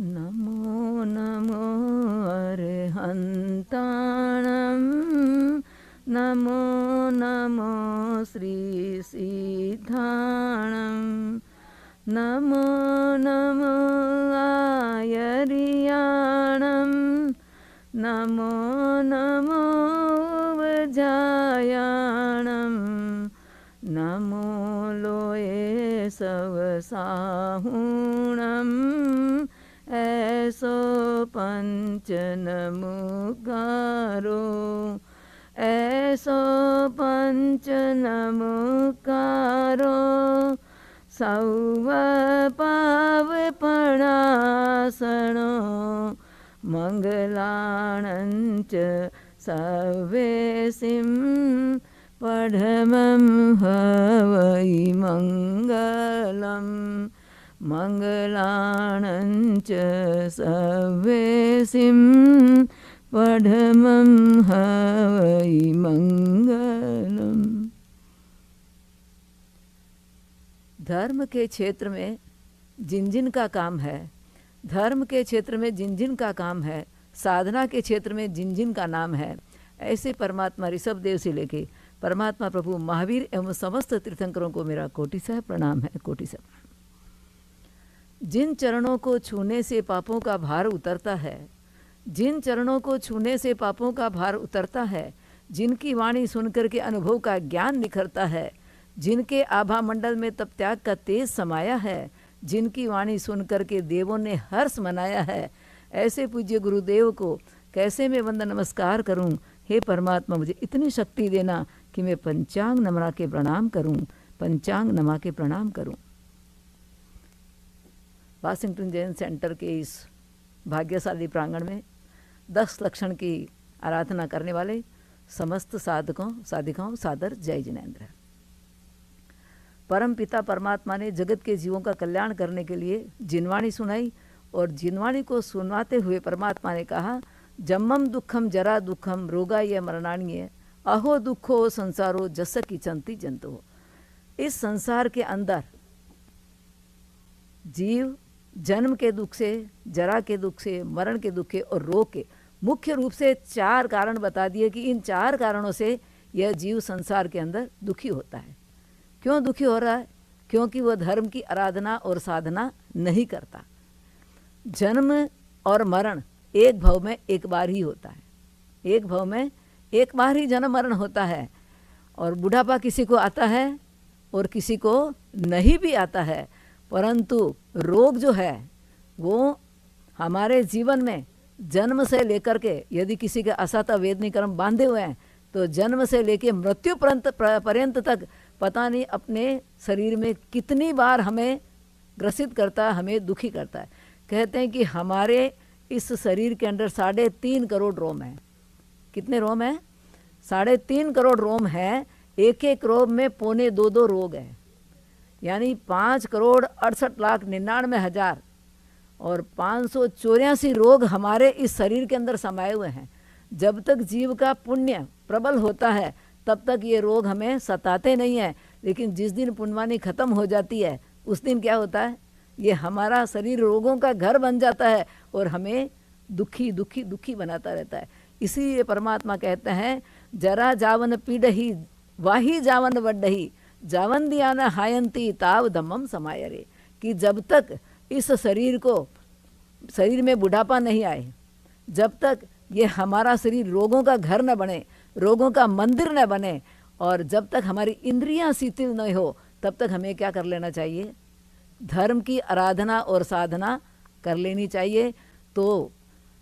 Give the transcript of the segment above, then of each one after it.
नमो नमो हरिहन्ताणं नमो नमो श्रीसिणं नमो नमो आयरियाणं नमो नमो वयाणं नमो लोये सुवसहुणम् सो पंच पञ्चनमुकारो ऐसो पञ्चनमुकारो सौव पावपणासणो मङ्गलाणञ्च सवेसिं पढ़म हवै मंगलम मङ्गलाणञ्च सवेसिं पढमं हवै मङ्गलम् धर्म के क्षेत्र में जिन जिन का काम है धर्म के क्षेत्र में जिन जिन का काम है साधना के क्षेत्र में जिन जिन का नाम है ऐसे परमात्मा ऋषभ देव से लेके परमात्मा प्रभु महावीर एवं समस्त तीर्थंकरों को मेरा कोटि सह प्रणाम है कोटि सह जिन चरणों को छूने से पापों का भार उतरता है जिन चरणों को छूने से पापों का भार उतरता है जिनकी वाणी सुनकर के अनुभव का ज्ञान निखरता है जिनके आभा मंडल में तप त्याग का तेज समाया है जिनकी वाणी सुनकर के देवों ने हर्ष मनाया है ऐसे पूज्य गुरुदेव को कैसे मैं वंदन नमस्कार करूं हे परमात्मा मुझे इतनी शक्ति देना कि मैं पंचांग नमरा के प्रणाम करूं पंचांग नमा के प्रणाम करूं वाशिंगटन जैन सेंटर के इस भाग्यशाली प्रांगण में दस लक्षण की आराधना करने वाले समस्त साधकों साधिकाओं सादर जय जिनेन्द्र परम पिता परमात्मा ने जगत के जीवों का कल्याण करने के लिए जिनवाणी सुनाई और जिनवाणी को सुनवाते हुए परमात्मा ने कहा जम्मम दुखम जरा दुखम रोगा ये मरणानीय अहो दुखो संसारो जस की चंती जंतु इस संसार के अंदर जीव जन्म के दुख से जरा के दुख से मरण के दुख से और रोग के मुख्य रूप से चार कारण बता दिए कि इन चार कारणों से यह जीव संसार के अंदर दुखी होता है क्यों दुखी हो रहा है क्योंकि वह धर्म की आराधना और साधना नहीं करता जन्म और मरण एक भव में एक बार ही होता है एक भव में एक बार ही जन्म मरण होता है और बुढ़ापा किसी को आता है और किसी को नहीं भी आता है परंतु रोग जो है वो हमारे जीवन में जन्म से लेकर के यदि किसी के असत वेदनी कर्म बांधे हुए हैं तो जन्म से लेकर मृत्यु पर्यंत तक पता नहीं अपने शरीर में कितनी बार हमें ग्रसित करता है हमें दुखी करता है कहते हैं कि हमारे इस शरीर के अंदर साढ़े तीन करोड़ रोम हैं कितने रोम हैं साढ़े तीन करोड़ रोम हैं एक एक रोम में पौने दो दो रोग हैं यानी पाँच करोड़ अड़सठ लाख निन्यानवे हज़ार और पाँच सौ चौरासी रोग हमारे इस शरीर के अंदर समाये हुए हैं जब तक जीव का पुण्य प्रबल होता है तब तक ये रोग हमें सताते नहीं हैं लेकिन जिस दिन पुण्यवानी ख़त्म हो जाती है उस दिन क्या होता है ये हमारा शरीर रोगों का घर बन जाता है और हमें दुखी दुखी दुखी बनाता रहता है इसी ये परमात्मा कहते हैं जरा जावन पीढ़ ही वाही जावन वड्डही जावंदियाना हायंती ताव दमम रे कि जब तक इस शरीर को शरीर में बुढ़ापा नहीं आए जब तक ये हमारा शरीर रोगों का घर न बने रोगों का मंदिर न बने और जब तक हमारी इंद्रियां शिथिल न हो तब तक हमें क्या कर लेना चाहिए धर्म की आराधना और साधना कर लेनी चाहिए तो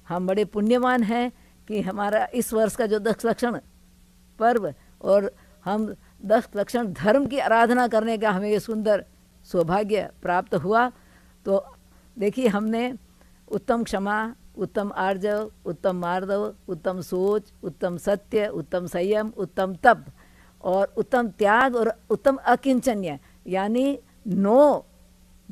हम बड़े पुण्यवान हैं कि हमारा इस वर्ष का जो दक्ष लक्षण पर्व और हम दस लक्षण धर्म की आराधना करने का हमें ये सुंदर सौभाग्य प्राप्त हुआ तो देखिए हमने उत्तम क्षमा उत्तम आर्जव उत्तम मार्दव उत्तम सोच उत्तम सत्य उत्तम संयम उत्तम तप और उत्तम त्याग और उत्तम अकिंचन्य यानी नो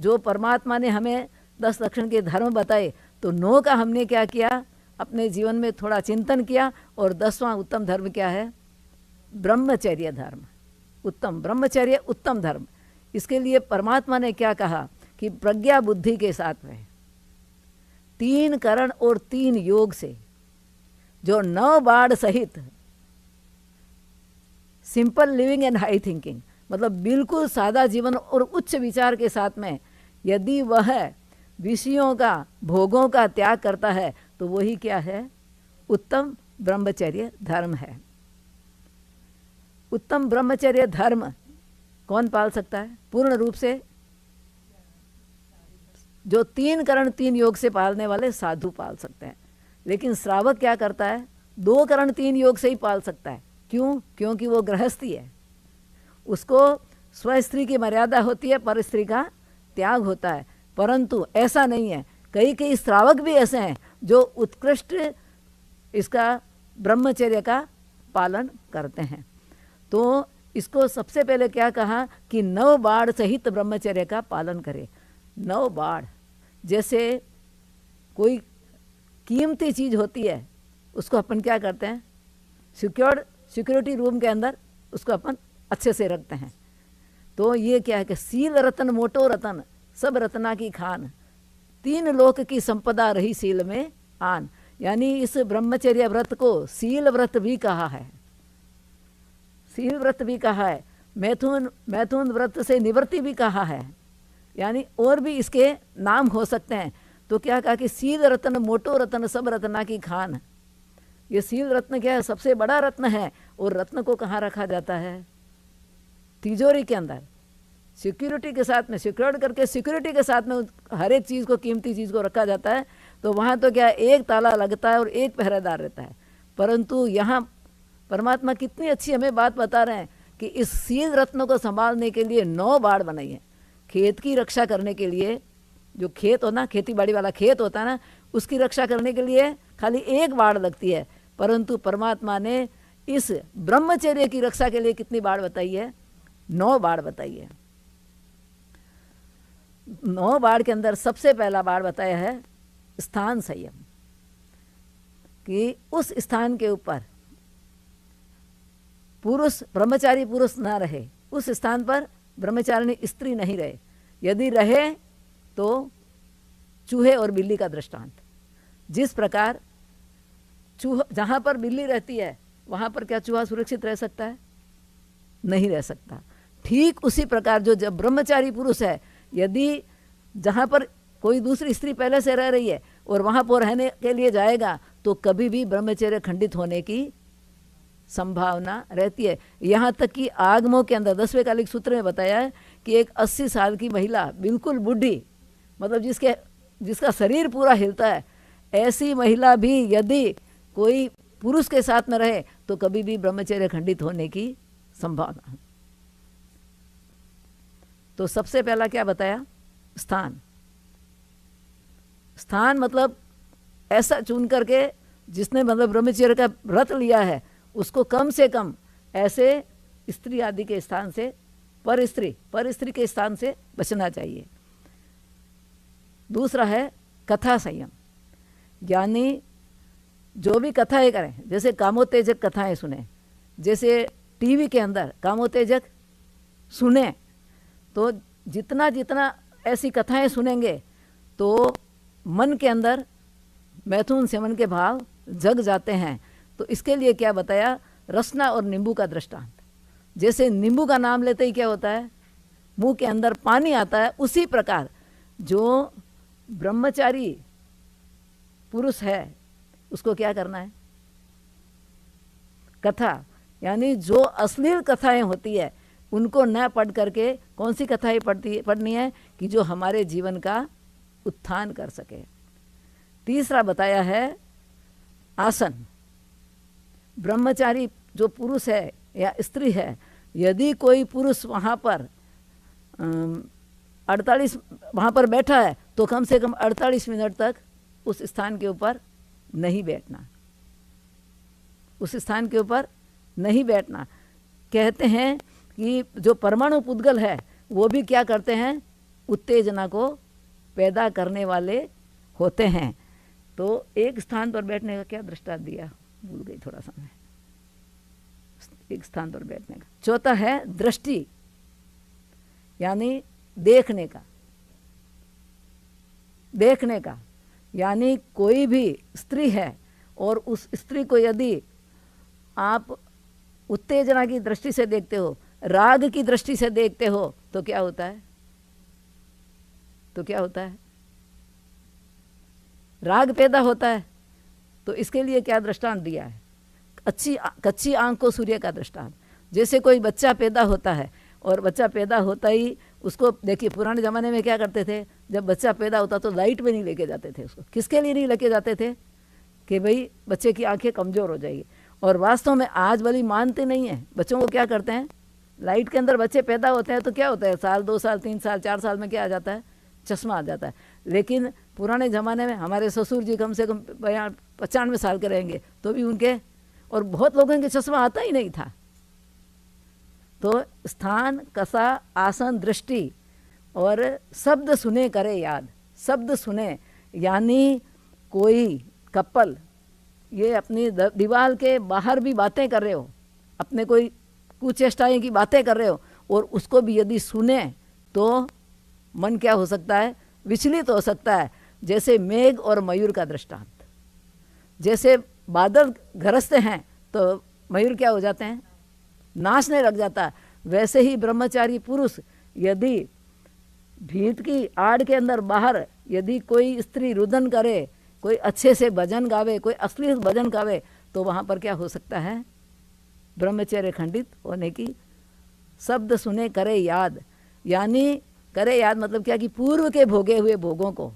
जो परमात्मा ने हमें दस लक्षण के धर्म बताए तो नो का हमने क्या किया अपने जीवन में थोड़ा चिंतन किया और दसवां उत्तम धर्म क्या है ब्रह्मचर्य धर्म उत्तम ब्रह्मचर्य उत्तम धर्म इसके लिए परमात्मा ने क्या कहा कि प्रज्ञा बुद्धि के साथ में तीन करण और तीन योग से जो नौ बाढ़ सहित simple living and high thinking मतलब बिल्कुल सादा जीवन और उच्च विचार के साथ में यदि वह विषयों का भोगों का त्याग करता है तो वही क्या है उत्तम ब्रह्मचर्य धर्म है उत्तम ब्रह्मचर्य धर्म कौन पाल सकता है पूर्ण रूप से जो तीन करण तीन योग से पालने वाले साधु पाल सकते हैं लेकिन श्रावक क्या करता है दो करण तीन योग से ही पाल सकता है क्यों क्योंकि वो गृहस्थी है उसको स्व स्त्री की मर्यादा होती है पर स्त्री का त्याग होता है परंतु ऐसा नहीं है कई कई श्रावक भी ऐसे हैं जो उत्कृष्ट इसका ब्रह्मचर्य का पालन करते हैं तो इसको सबसे पहले क्या कहा कि नव बाढ़ सहित ब्रह्मचर्य का पालन करे नव बाढ़ जैसे कोई कीमती चीज़ होती है उसको अपन क्या करते हैं सिक्योर्ड सिक्योरिटी रूम के अंदर उसको अपन अच्छे से रखते हैं तो ये क्या है कि सील रतन मोटो रतन सब रत्ना की खान तीन लोक की संपदा रही सील में आन यानी इस ब्रह्मचर्य व्रत को सील व्रत भी कहा है सील व्रत भी कहा है मैथुन मैथुन व्रत से निवृत्ति भी कहा है यानी और भी इसके नाम हो सकते हैं तो क्या कहा कि सील रत्न मोटो रत्न सब रत्ना की खान ये सील रत्न क्या है सबसे बड़ा रत्न है और रत्न को कहाँ रखा जाता है तिजोरी के अंदर सिक्योरिटी के साथ में सिक्योर्ड करके सिक्योरिटी के साथ में हर एक चीज़ को कीमती चीज़ को रखा जाता है तो वहाँ तो क्या एक ताला लगता है और एक पहरेदार रहता है परंतु यहाँ परमात्मा कितनी अच्छी हमें बात बता रहे हैं कि इस सील रत्न को संभालने के लिए नौ बाढ़ बनाई है खेत की रक्षा करने के लिए जो खेत हो ना खेती बाड़ी वाला खेत होता है ना उसकी रक्षा करने के लिए खाली एक बाढ़ लगती है परंतु परमात्मा ने इस ब्रह्मचर्य की रक्षा के लिए कितनी बाढ़ बताई है नौ बाढ़ बताई है नौ बाढ़ के अंदर सबसे पहला बाढ़ बताया है स्थान संयम कि उस स्थान के ऊपर पुरुष ब्रह्मचारी पुरुष ना रहे उस स्थान पर ब्रह्मचारिणी स्त्री नहीं रहे यदि रहे तो चूहे और बिल्ली का दृष्टांत जिस प्रकार चूह जहाँ पर बिल्ली रहती है वहाँ पर क्या चूहा सुरक्षित रह सकता है नहीं रह सकता ठीक उसी प्रकार जो जब ब्रह्मचारी पुरुष है यदि जहाँ पर कोई दूसरी स्त्री पहले से रह रही है और वहाँ पर रहने के लिए जाएगा तो कभी भी ब्रह्मचर्य खंडित होने की संभावना रहती है यहाँ तक कि आगमों के अंदर दसवें कालिक सूत्र में बताया है कि एक 80 साल की महिला बिल्कुल बूढ़ी मतलब जिसके जिसका शरीर पूरा हिलता है ऐसी महिला भी यदि कोई पुरुष के साथ में रहे तो कभी भी ब्रह्मचर्य खंडित होने की संभावना तो सबसे पहला क्या बताया स्थान स्थान मतलब ऐसा चुन करके जिसने मतलब ब्रह्मचर्य का व्रत लिया है उसको कम से कम ऐसे स्त्री आदि के स्थान से पर स्त्री पर स्त्री के स्थान से बचना चाहिए दूसरा है कथा संयम यानी जो भी कथाएं करें जैसे कामोत्तेजक कथाएं सुने जैसे टीवी के अंदर कामोत्तेजक सुने तो जितना जितना ऐसी कथाएं सुनेंगे तो मन के अंदर मैथुन सेवन के भाव जग जाते हैं तो इसके लिए क्या बताया रसना और नींबू का दृष्टांत जैसे नींबू का नाम लेते ही क्या होता है मुंह के अंदर पानी आता है उसी प्रकार जो ब्रह्मचारी पुरुष है उसको क्या करना है कथा यानी जो अश्लील कथाएं होती है उनको न पढ़ करके कौन सी कथाएं पढ़ती पढ़नी है कि जो हमारे जीवन का उत्थान कर सके तीसरा बताया है आसन ब्रह्मचारी जो पुरुष है या स्त्री है यदि कोई पुरुष वहाँ पर अड़तालीस वहाँ पर बैठा है तो कम से कम अड़तालीस मिनट तक उस स्थान के ऊपर नहीं बैठना उस स्थान के ऊपर नहीं बैठना कहते हैं कि जो परमाणु पुद्गल है वो भी क्या करते हैं उत्तेजना को पैदा करने वाले होते हैं तो एक स्थान पर बैठने का क्या दृष्टांत दिया भूल गई थोड़ा सा मैं एक स्थान पर बैठने का चौथा है दृष्टि यानी देखने का देखने का यानी कोई भी स्त्री है और उस स्त्री को यदि आप उत्तेजना की दृष्टि से देखते हो राग की दृष्टि से देखते हो तो क्या होता है तो क्या होता है राग पैदा होता है तो इसके लिए क्या दृष्टांत दिया है अच्छी कच्ची आँख को सूर्य का दृष्टांत जैसे कोई बच्चा पैदा होता है और बच्चा पैदा होता ही उसको देखिए पुराने ज़माने में क्या करते थे जब बच्चा पैदा होता तो लाइट में नहीं लेके जाते थे उसको किसके लिए नहीं लेके जाते थे कि भाई बच्चे की आंखें कमज़ोर हो जाएगी और वास्तव में आज भली मानते नहीं हैं बच्चों को क्या करते हैं लाइट के अंदर बच्चे पैदा होते हैं तो क्या होता है साल दो साल तीन साल चार साल में क्या आ जाता है चश्मा आ जाता है लेकिन पुराने ज़माने में हमारे ससुर जी कम से कम पचानवे साल के रहेंगे तो भी उनके और बहुत लोगों के चश्मा आता ही नहीं था तो स्थान कसा आसन दृष्टि और शब्द सुने करे याद शब्द सुने यानी कोई कपल ये अपनी दीवार के बाहर भी बातें कर रहे हो अपने कोई कुचेष्टाएँ की बातें कर रहे हो और उसको भी यदि सुने तो मन क्या हो सकता है विचलित हो सकता है जैसे मेघ और मयूर का दृष्टांत जैसे बादल गरजते हैं तो मयूर क्या हो जाते हैं नाचने लग जाता वैसे ही ब्रह्मचारी पुरुष यदि भीत की आड़ के अंदर बाहर यदि कोई स्त्री रुदन करे कोई अच्छे से भजन गावे कोई असली भजन गावे तो वहाँ पर क्या हो सकता है ब्रह्मचर्य खंडित होने की शब्द सुने करे याद यानी करे याद मतलब क्या कि पूर्व के भोगे हुए भोगों को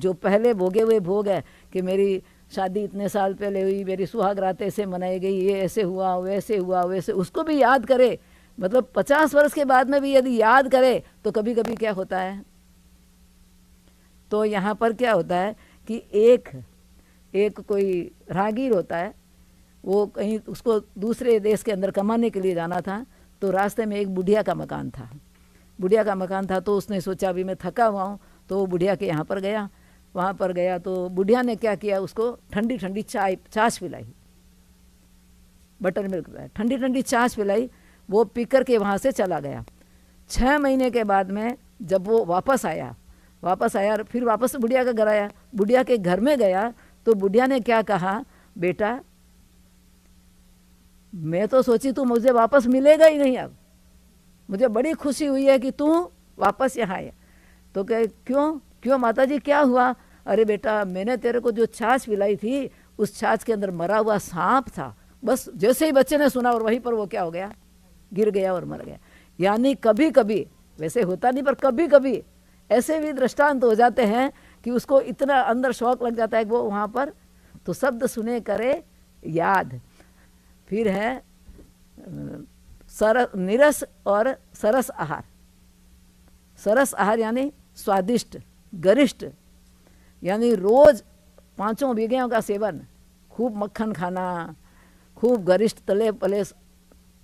जो पहले भोगे हुए भोग है कि मेरी शादी इतने साल पहले हुई मेरी सुहाग रात ऐसे मनाई गई ये ऐसे हुआ वैसे हुआ वैसे उसको भी याद करे मतलब पचास वर्ष के बाद में भी यदि याद करे तो कभी कभी क्या होता है तो यहाँ पर क्या होता है कि एक एक कोई राहगीर होता है वो कहीं उसको दूसरे देश के अंदर कमाने के लिए जाना था तो रास्ते में एक बुढ़िया का मकान था बुढ़िया का मकान था तो उसने सोचा अभी मैं थका हुआ हूँ तो वो बुढ़िया के यहाँ पर गया वहाँ पर गया तो बुढ़िया ने क्या किया उसको ठंडी ठंडी चाय चाश पिलाई बटर मिल्क ठंडी ठंडी चाश पिलाई वो पी कर के वहाँ से चला गया छः महीने के बाद में जब वो वापस आया वापस आया फिर वापस बुढ़िया का घर आया बुढ़िया के घर में गया तो बुढ़िया ने क्या कहा बेटा मैं तो सोची तू मुझे वापस मिलेगा ही नहीं अब मुझे बड़ी खुशी हुई है कि तू वापस यहाँ आया तो कह क्यों क्यों माता जी क्या हुआ अरे बेटा मैंने तेरे को जो छाछ पिलाई थी उस छाछ के अंदर मरा हुआ सांप था बस जैसे ही बच्चे ने सुना और वहीं पर वो क्या हो गया गिर गया और मर गया यानी कभी कभी वैसे होता नहीं पर कभी कभी ऐसे भी दृष्टांत हो जाते हैं कि उसको इतना अंदर शौक लग जाता है कि वो वहाँ पर तो शब्द सुने करे याद फिर है सर निरस और सरस आहार सरस आहार यानी स्वादिष्ट गरिष्ठ यानी रोज़ पांचों बीघियों का सेवन खूब मक्खन खाना खूब गरिष्ठ तले पले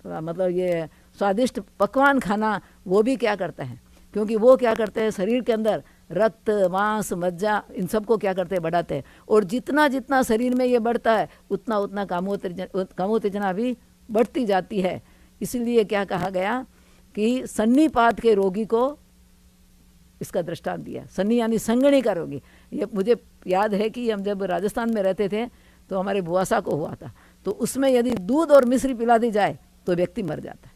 मतलब ये स्वादिष्ट पकवान खाना वो भी क्या करते हैं क्योंकि वो क्या करते हैं शरीर के अंदर रक्त मांस मज्जा इन सबको क्या करते हैं बढ़ाते हैं और जितना जितना शरीर में ये बढ़ता है उतना उतना कामोत्तेजना कामोत्तेजना भी बढ़ती जाती है इसलिए क्या कहा गया कि सन्नीपात के रोगी को इसका दृष्टांत दिया सन्नी यानी संगणी का रोगी ये मुझे याद है कि हम जब राजस्थान में रहते थे तो हमारे बुआसा को हुआ था तो उसमें यदि दूध और मिश्री पिला दी जाए तो व्यक्ति मर जाता है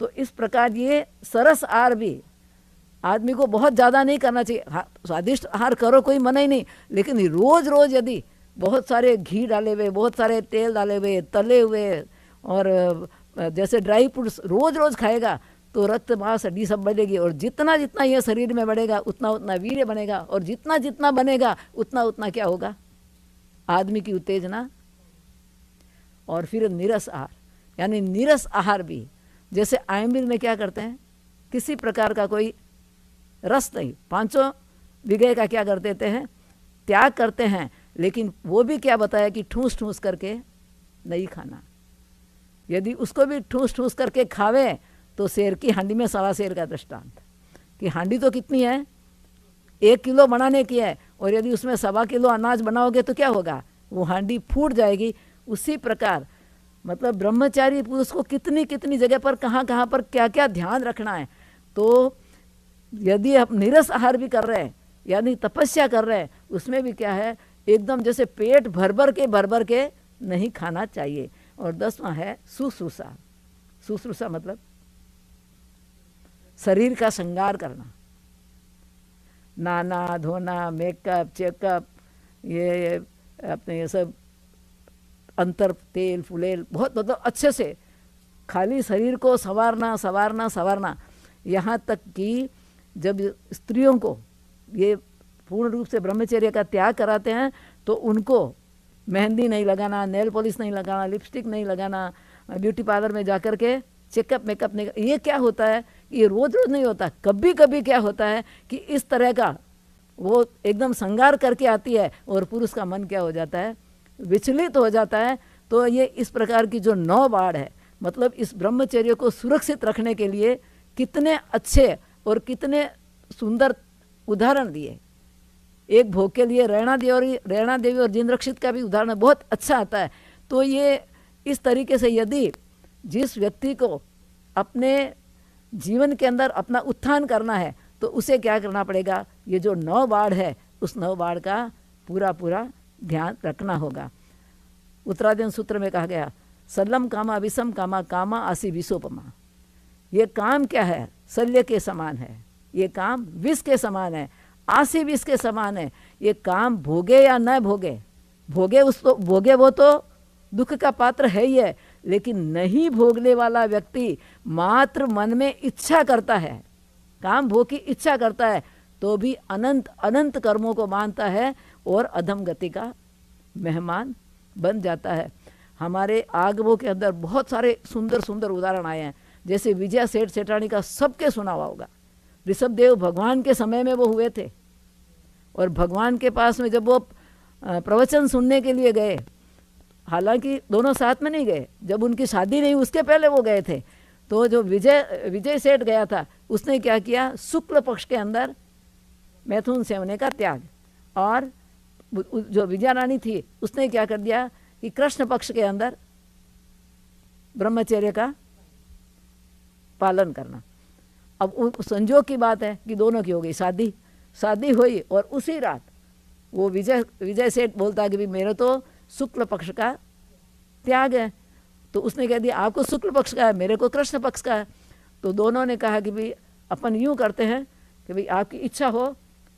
तो इस प्रकार ये सरस आहार भी आदमी को बहुत ज़्यादा नहीं करना चाहिए हाँ, स्वादिष्ट आहार करो कोई मना ही नहीं लेकिन रोज़ रोज़ यदि बहुत सारे घी डाले हुए बहुत सारे तेल डाले हुए तले हुए और जैसे ड्राई फ्रूट्स रोज़ रोज़ खाएगा तो रक्त मांस हड्डी सब बढ़ेगी और जितना जितना यह शरीर में बढ़ेगा उतना उतना वीर्य बनेगा और जितना जितना बनेगा उतना उतना क्या होगा आदमी की उत्तेजना और फिर नीरस आहार यानी नीरस आहार भी जैसे आयुर्वेद में क्या करते हैं किसी प्रकार का कोई रस नहीं पांचों विगय का क्या कर देते हैं त्याग करते हैं लेकिन वो भी क्या बताया कि ठूस ठूस करके नहीं खाना यदि उसको भी ठूस ठूस करके खावे तो शेर की हांडी में सवा शेर का दृष्टांत कि हांडी तो कितनी है एक किलो बनाने की है और यदि उसमें सवा किलो अनाज बनाओगे तो क्या होगा वो हांडी फूट जाएगी उसी प्रकार मतलब ब्रह्मचारी पुरुष को कितनी कितनी जगह पर कहाँ कहाँ पर क्या क्या ध्यान रखना है तो यदि आप निरस आहार भी कर रहे हैं यानी तपस्या कर रहे हैं उसमें भी क्या है एकदम जैसे पेट भर भर के भर भर के नहीं खाना चाहिए और दसवां है सुश्रूषा सुश्रूषा मतलब शरीर का श्रृंगार करना नाना धोना मेकअप चेकअप ये अपने ये सब अंतर तेल फुलेल बहुत मतलब अच्छे से खाली शरीर को संवारना संवारना संवारना यहाँ तक कि जब स्त्रियों को ये पूर्ण रूप से ब्रह्मचर्य का त्याग कराते हैं तो उनको मेहंदी नहीं लगाना नेल पॉलिश नहीं लगाना लिपस्टिक नहीं लगाना ब्यूटी पार्लर में जा कर के चेकअप मेकअप नहीं ये क्या होता है ये रोज रोज नहीं होता कभी कभी क्या होता है कि इस तरह का वो एकदम संगार करके आती है और पुरुष का मन क्या हो जाता है विचलित हो जाता है तो ये इस प्रकार की जो नौ बाढ़ है मतलब इस ब्रह्मचर्य को सुरक्षित रखने के लिए कितने अच्छे और कितने सुंदर उदाहरण दिए एक भोग के लिए रैना देवी रैना देवी और जिंद्रक्षित का भी उदाहरण बहुत अच्छा आता है तो ये इस तरीके से यदि जिस व्यक्ति को अपने जीवन के अंदर अपना उत्थान करना है तो उसे क्या करना पड़ेगा ये जो नौ बाढ़ है उस नौ बाढ़ का पूरा पूरा ध्यान रखना होगा उत्तराधीन सूत्र में कहा गया सल्लम कामा विषम कामा कामा आसी विषोपमा ये काम क्या है शल्य के समान है ये काम विष के समान है आसी विष के समान है ये काम भोगे या न भोगे भोगे उस तो भोगे वो तो दुख का पात्र है ही है लेकिन नहीं भोगने वाला व्यक्ति मात्र मन में इच्छा करता है काम भोग की इच्छा करता है तो भी अनंत अनंत कर्मों को मानता है और अधम गति का मेहमान बन जाता है हमारे आगमों के अंदर बहुत सारे सुंदर सुंदर उदाहरण आए हैं जैसे विजय सेठ सेठानी का सबके सुना हुआ होगा ऋषभ देव भगवान के समय में वो हुए थे और भगवान के पास में जब वो प्रवचन सुनने के लिए गए हालांकि दोनों साथ में नहीं गए जब उनकी शादी नहीं उसके पहले वो गए थे तो जो विजय विजय सेठ गया था उसने क्या किया शुक्ल पक्ष के अंदर मैथुन सेवने का त्याग और जो विजया रानी थी उसने क्या कर दिया कि कृष्ण पक्ष के अंदर ब्रह्मचर्य का पालन करना अब संजोग की बात है कि दोनों की हो गई शादी शादी हुई और उसी रात वो विजय विजय सेठ बोलता कि भी मेरा तो शुक्ल पक्ष का त्याग है तो उसने कह दिया आपको शुक्ल पक्ष का है मेरे को कृष्ण पक्ष का है तो दोनों ने कहा कि भाई अपन यूँ करते हैं कि भाई आपकी इच्छा हो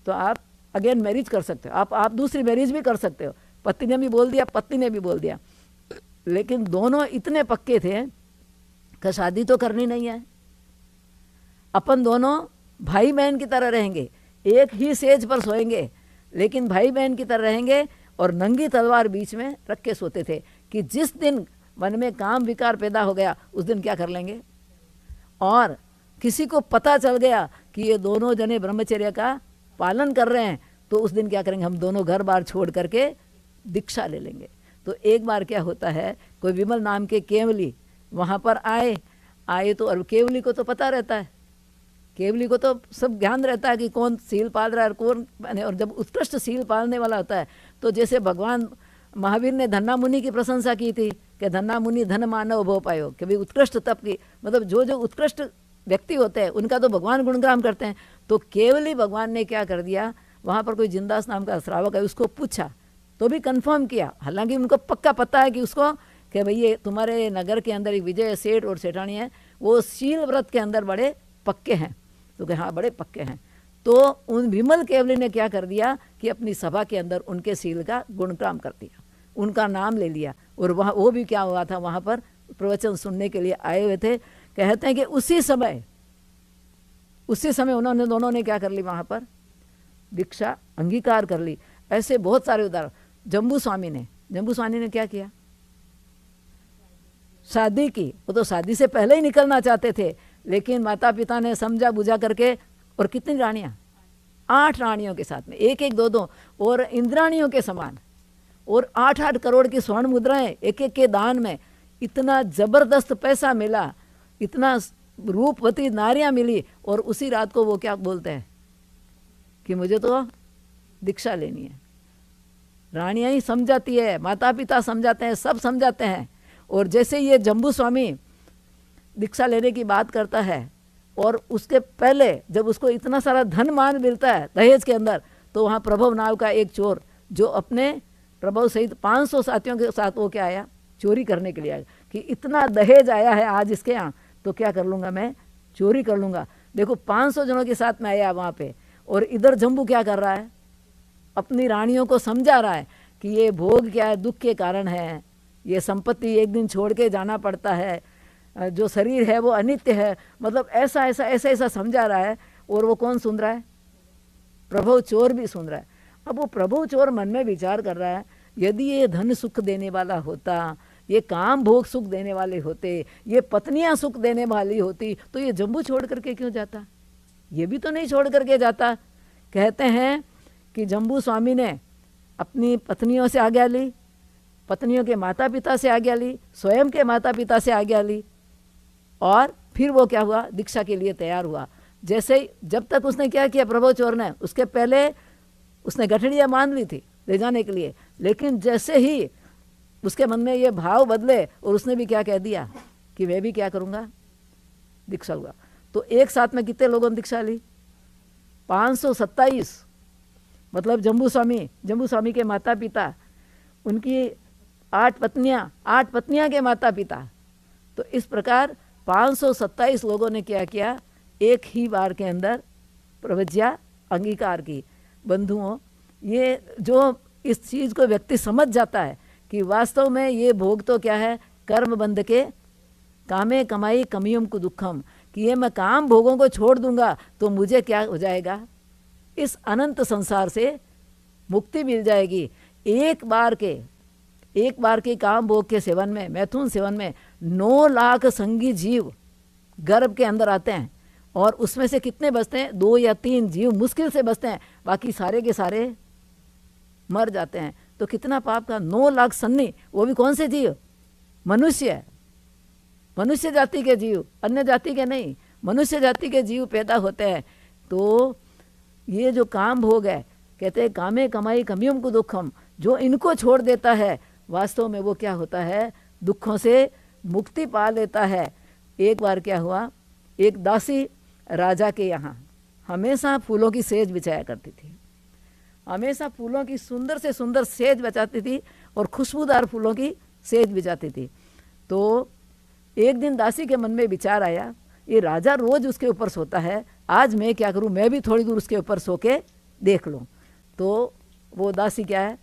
तो आप अगेन मैरिज कर सकते हो आप आप दूसरी मैरिज भी कर सकते हो पति ने भी बोल दिया पत्नी ने भी बोल दिया लेकिन दोनों इतने पक्के थे कि शादी तो करनी नहीं है अपन दोनों भाई बहन की तरह रहेंगे एक ही सेज पर सोएंगे लेकिन भाई बहन की तरह रहेंगे और नंगी तलवार बीच में रख के सोते थे कि जिस दिन मन में काम विकार पैदा हो गया उस दिन क्या कर लेंगे और किसी को पता चल गया कि ये दोनों जने ब्रह्मचर्य का पालन कर रहे हैं तो उस दिन क्या करेंगे हम दोनों घर बार छोड़ करके दीक्षा ले लेंगे तो एक बार क्या होता है कोई विमल नाम के केवली वहाँ पर आए आए तो और केवली को तो पता रहता है केवली को तो सब ज्ञान रहता है कि कौन सील पाल रहा है और कौन और जब उत्कृष्ट सील पालने वाला होता है तो जैसे भगवान महावीर ने धन्ना मुनि की प्रशंसा की थी कि धन्ना मुनि धन मानव भो पायो कि भाई उत्कृष्ट तप की मतलब जो जो उत्कृष्ट व्यक्ति होते हैं उनका तो भगवान गुणग्राम करते हैं तो केवल ही भगवान ने क्या कर दिया वहाँ पर कोई जिंदास नाम का श्रावक है उसको पूछा तो भी कंफर्म किया हालांकि उनको पक्का पता है कि उसको कि भाई ये तुम्हारे नगर के अंदर एक विजय सेठ और सेठानी है वो शील व्रत के अंदर बड़े पक्के हैं तो कि हाँ बड़े पक्के हैं तो उन विमल केवली ने क्या कर दिया कि अपनी सभा के अंदर उनके सील का गुणग्राम कर दिया उनका नाम ले लिया और वहाँ वो भी क्या हुआ था वहाँ पर प्रवचन सुनने के लिए आए हुए थे कहते हैं कि उसी समय उसी समय उन्होंने दोनों ने क्या कर ली वहाँ पर दीक्षा अंगीकार कर ली ऐसे बहुत सारे उदाहरण जम्बू स्वामी ने जम्बू स्वामी ने क्या किया शादी की वो तो शादी से पहले ही निकलना चाहते थे लेकिन माता पिता ने समझा बुझा करके और कितनी रानियाँ आठ रानियों के साथ में एक एक दो दो और इंद्राणियों के समान और आठ आठ करोड़ की स्वर्ण मुद्राएं एक एक के दान में इतना ज़बरदस्त पैसा मिला इतना रूपवती नारियां मिली और उसी रात को वो क्या बोलते हैं कि मुझे तो दीक्षा लेनी है रानियाँ ही समझाती है माता पिता समझाते हैं सब समझाते हैं और जैसे ये जम्बू स्वामी दीक्षा लेने की बात करता है और उसके पहले जब उसको इतना सारा धन मान मिलता है दहेज के अंदर तो वहाँ प्रभव नाव का एक चोर जो अपने प्रभु सहित 500 साथियों के साथ वो क्या आया चोरी करने के लिए आया कि इतना दहेज आया है आज इसके यहाँ तो क्या कर लूँगा मैं चोरी कर लूँगा देखो 500 जनों के साथ में आया वहाँ पे और इधर जम्बू क्या कर रहा है अपनी रानियों को समझा रहा है कि ये भोग क्या है दुख के कारण है ये संपत्ति एक दिन छोड़ के जाना पड़ता है जो शरीर है वो अनित्य है मतलब ऐसा ऐसा ऐसा ऐसा समझा रहा है और वो कौन सुन रहा है प्रभु चोर भी सुन रहा है अब वो प्रभु चोर मन में विचार कर रहा है यदि ये धन सुख देने वाला होता ये काम भोग सुख देने वाले होते ये पत्नियां सुख देने वाली होती तो ये जम्बू छोड़ करके क्यों जाता ये भी तो नहीं छोड़ करके जाता कहते हैं कि जम्बू स्वामी ने अपनी पत्नियों से आज्ञा ली पत्नियों के माता पिता से आज्ञा ली स्वयं के माता पिता से आज्ञा ली और फिर वो क्या हुआ दीक्षा के लिए तैयार हुआ जैसे जब तक उसने क्या किया प्रभु चोर ने उसके पहले उसने गठड़िया मान ली थी ले जाने के लिए लेकिन जैसे ही उसके मन में ये भाव बदले और उसने भी क्या कह दिया कि मैं भी क्या करूँगा दीक्षा लूँगा तो एक साथ में कितने लोगों ने दीक्षा ली पाँच सौ सत्ताईस मतलब जम्बू स्वामी जम्बू स्वामी के माता पिता उनकी आठ पत्नियाँ आठ पत्नियाँ के माता पिता तो इस प्रकार पाँच लोगों ने क्या किया एक ही बार के अंदर प्रवज्ञा अंगीकार की बंधुओं ये जो इस चीज़ को व्यक्ति समझ जाता है कि वास्तव में ये भोग तो क्या है कर्म बंध के कामे कमाई कमियम को दुखम कि ये मैं काम भोगों को छोड़ दूंगा तो मुझे क्या हो जाएगा इस अनंत संसार से मुक्ति मिल जाएगी एक बार के एक बार के काम भोग के सेवन में मैथुन सेवन में नौ लाख संगी जीव गर्भ के अंदर आते हैं और उसमें से कितने बचते हैं दो या तीन जीव मुश्किल से बचते हैं बाकी सारे के सारे मर जाते हैं तो कितना पाप का नौ लाख सन्नी वो भी कौन से जीव मनुष्य मनुष्य जाति के जीव अन्य जाति के नहीं मनुष्य जाति के जीव पैदा होते हैं तो ये जो काम भोग है कहते हैं कामे कमाई कमियम को दुखम जो इनको छोड़ देता है वास्तव में वो क्या होता है दुखों से मुक्ति पा लेता है एक बार क्या हुआ एक दासी राजा के यहाँ हमेशा फूलों की सेज बिछाया करती थी हमेशा फूलों की सुंदर से सुंदर सेज बचाती थी और खुशबूदार फूलों की सेज बिछाती थी तो एक दिन दासी के मन में विचार आया ये राजा रोज़ उसके ऊपर सोता है आज मैं क्या करूँ मैं भी थोड़ी दूर उसके ऊपर सो के देख लूँ तो वो दासी क्या है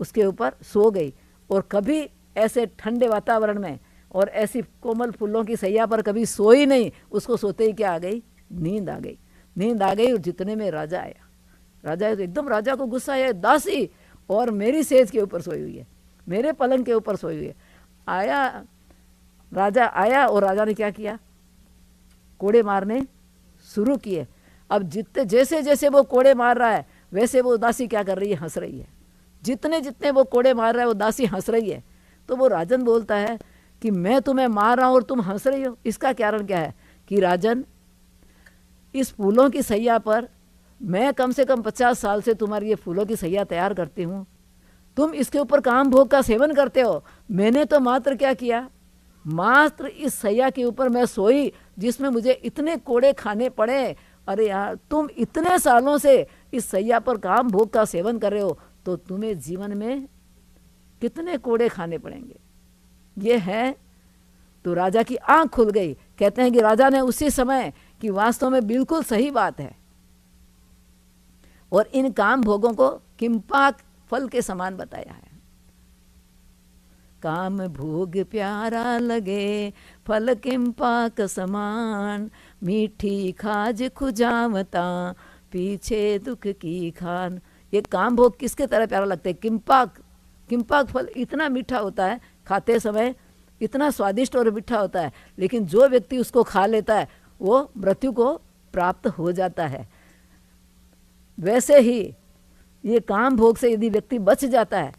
उसके ऊपर सो गई और कभी ऐसे ठंडे वातावरण में और ऐसी कोमल फूलों की सैया पर कभी सोई नहीं उसको सोते ही क्या आ गई नींद आ गई नींद आ गई और जितने में राजा आया राजा तो एकदम राजा को गुस्सा आया दासी और मेरी सेज के ऊपर सोई हुई है मेरे पलंग के ऊपर सोई हुई है आया राजा आया और राजा ने क्या किया कोड़े मारने शुरू किए अब जितने जैसे जैसे वो कोड़े मार रहा है वैसे वो दासी क्या कर रही है हंस रही है जितने जितने वो कोड़े मार रहा है वो दासी हंस रही है तो वो राजन बोलता है कि मैं तुम्हें मार रहा हूँ और तुम हंस रही हो इसका कारण क्या है कि राजन इस फूलों की सैया पर मैं कम से कम पचास साल से तुम्हारी ये फूलों की सैया तैयार करती हूँ तुम इसके ऊपर काम भोग का सेवन करते हो मैंने तो मात्र क्या किया मात्र इस सैया के ऊपर मैं सोई जिसमें मुझे इतने कोड़े खाने पड़े अरे यार तुम इतने सालों से इस सैया पर काम भोग का सेवन कर रहे हो तो तुम्हें जीवन में कितने कोड़े खाने पड़ेंगे ये है तो राजा की आंख खुल गई कहते हैं कि राजा ने उसी समय कि वास्तव में बिल्कुल सही बात है और इन काम भोगों को किम्पाक फल के समान बताया है काम भोग प्यारा लगे फल किम्पाक समान मीठी खाज खुजावता पीछे दुख की खान ये काम भोग किसके तरह प्यारा लगता है किम्पाक किम्पाक फल इतना मीठा होता है खाते समय इतना स्वादिष्ट और मीठा होता है लेकिन जो व्यक्ति उसको खा लेता है वो मृत्यु को प्राप्त हो जाता है वैसे ही ये काम भोग से यदि व्यक्ति बच जाता है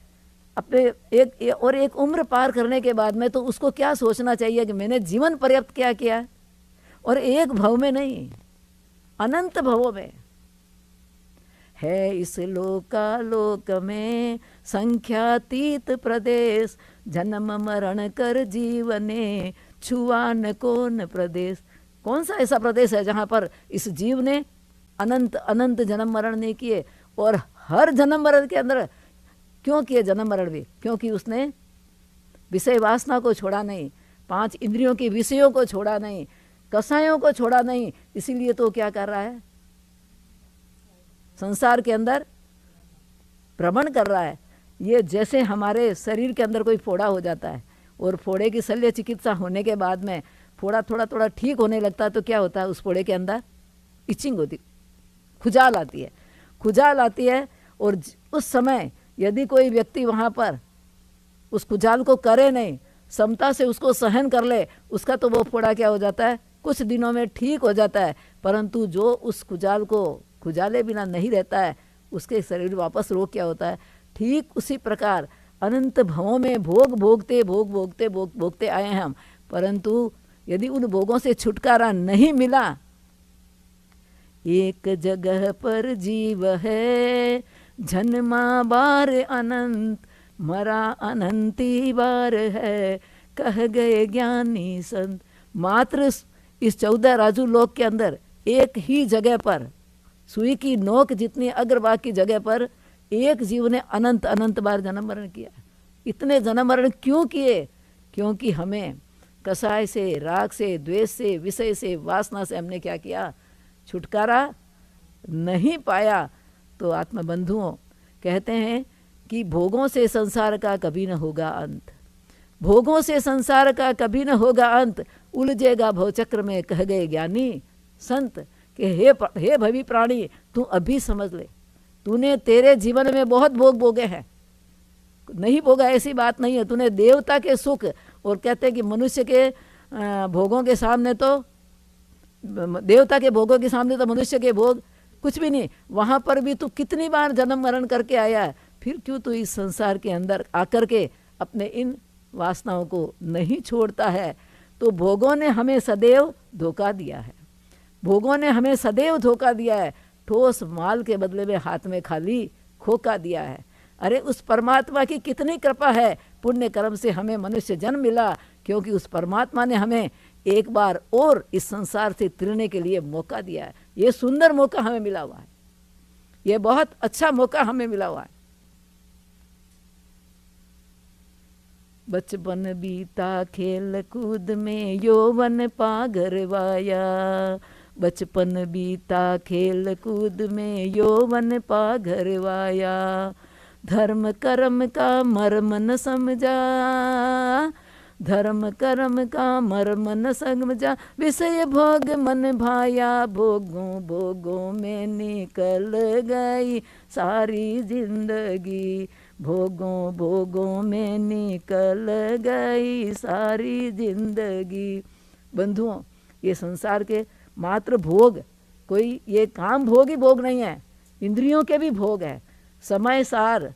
अपने एक और एक उम्र पार करने के बाद में तो उसको क्या सोचना चाहिए कि मैंने जीवन पर्याप्त क्या किया और एक भव में नहीं अनंत भवों में है इस लोका लोक में संख्यातीत प्रदेश जन्म मरण कर जीवने छुआन कोन प्रदेश कौन सा ऐसा प्रदेश है जहाँ पर इस जीव ने अनंत अनंत जन्म मरण नहीं किए और हर जन्म मरण के अंदर क्यों किए जन्म मरण भी क्योंकि उसने विषय वासना को छोड़ा नहीं पांच इंद्रियों के विषयों को छोड़ा नहीं कसायों को छोड़ा नहीं इसीलिए तो क्या कर रहा है संसार के अंदर भ्रमण कर रहा है ये जैसे हमारे शरीर के अंदर कोई फोड़ा हो जाता है और फोड़े की शल्य चिकित्सा होने के बाद में फोड़ा थोड़ा थोड़ा ठीक होने लगता है तो क्या होता है उस फोड़े के अंदर इचिंग होती खुजाल आती है खुजाल आती है और उस समय यदि कोई व्यक्ति वहाँ पर उस खुजाल को करे नहीं समता से उसको सहन कर ले उसका तो वो फोड़ा क्या हो जाता है कुछ दिनों में ठीक हो जाता है परंतु जो उस खुजाल को खुजाले बिना नहीं रहता है उसके शरीर वापस रोग क्या होता है ठीक उसी प्रकार अनंत भवों में भोग भोगते भोग भोगते भोग भोगते आए हैं हम परंतु यदि उन भोगों से छुटकारा नहीं मिला एक जगह पर जीव है जन्मा बार अनंत मरा अनंती बार है कह गए ज्ञानी संत मात्र इस चौदह राजू लोक के अंदर एक ही जगह पर सुई की नोक जितनी अग्रवा की जगह पर एक जीव ने अनंत अनंत बार जन्म मरण किया इतने जन्म मरण क्यों किए क्योंकि हमें कसाय से राग से द्वेष से विषय से वासना से हमने क्या किया छुटकारा नहीं पाया तो आत्मबंधुओं कहते हैं कि भोगों से संसार का कभी न होगा अंत भोगों से संसार का कभी न होगा अंत उलझेगा भवचक्र में कह गए ज्ञानी संत कि हे हे भवी प्राणी तू अभी समझ ले तूने तेरे जीवन में बहुत भोग भोगे हैं नहीं भोगा ऐसी बात नहीं है तूने देवता के सुख और कहते हैं कि मनुष्य के भोगों के सामने तो देवता के भोगों के सामने तो मनुष्य के भोग कुछ भी नहीं वहाँ पर भी तू कितनी बार जन्म मरण करके आया है फिर क्यों तू इस संसार के अंदर आकर के अपने इन वासनाओं को नहीं छोड़ता है तो भोगों ने हमें सदैव धोखा दिया है भोगों ने हमें सदैव धोखा दिया है ठोस माल के बदले में हाथ में खाली खोखा दिया है अरे उस परमात्मा की कितनी कृपा है पुण्य कर्म से हमें मनुष्य जन्म मिला क्योंकि उस परमात्मा ने हमें एक बार और इस संसार से तिरने के लिए मौका दिया है ये सुंदर मौका हमें मिला हुआ है ये बहुत अच्छा मौका हमें मिला हुआ है बचपन बीता खेल कूद में यौवन पागरवाया बचपन बीता खेल कूद में यौवन पागरवाया धर्म कर्म का मर्म न समझा धर्म कर्म का मर्म न समझा विषय भोग मन भाया भोगों भोगों में निकल गई सारी जिंदगी भोगों भोगों में निकल गई सारी जिंदगी बंधुओं ये संसार के मात्र भोग कोई ये काम भोग ही भोग नहीं है इंद्रियों के भी भोग है समय सार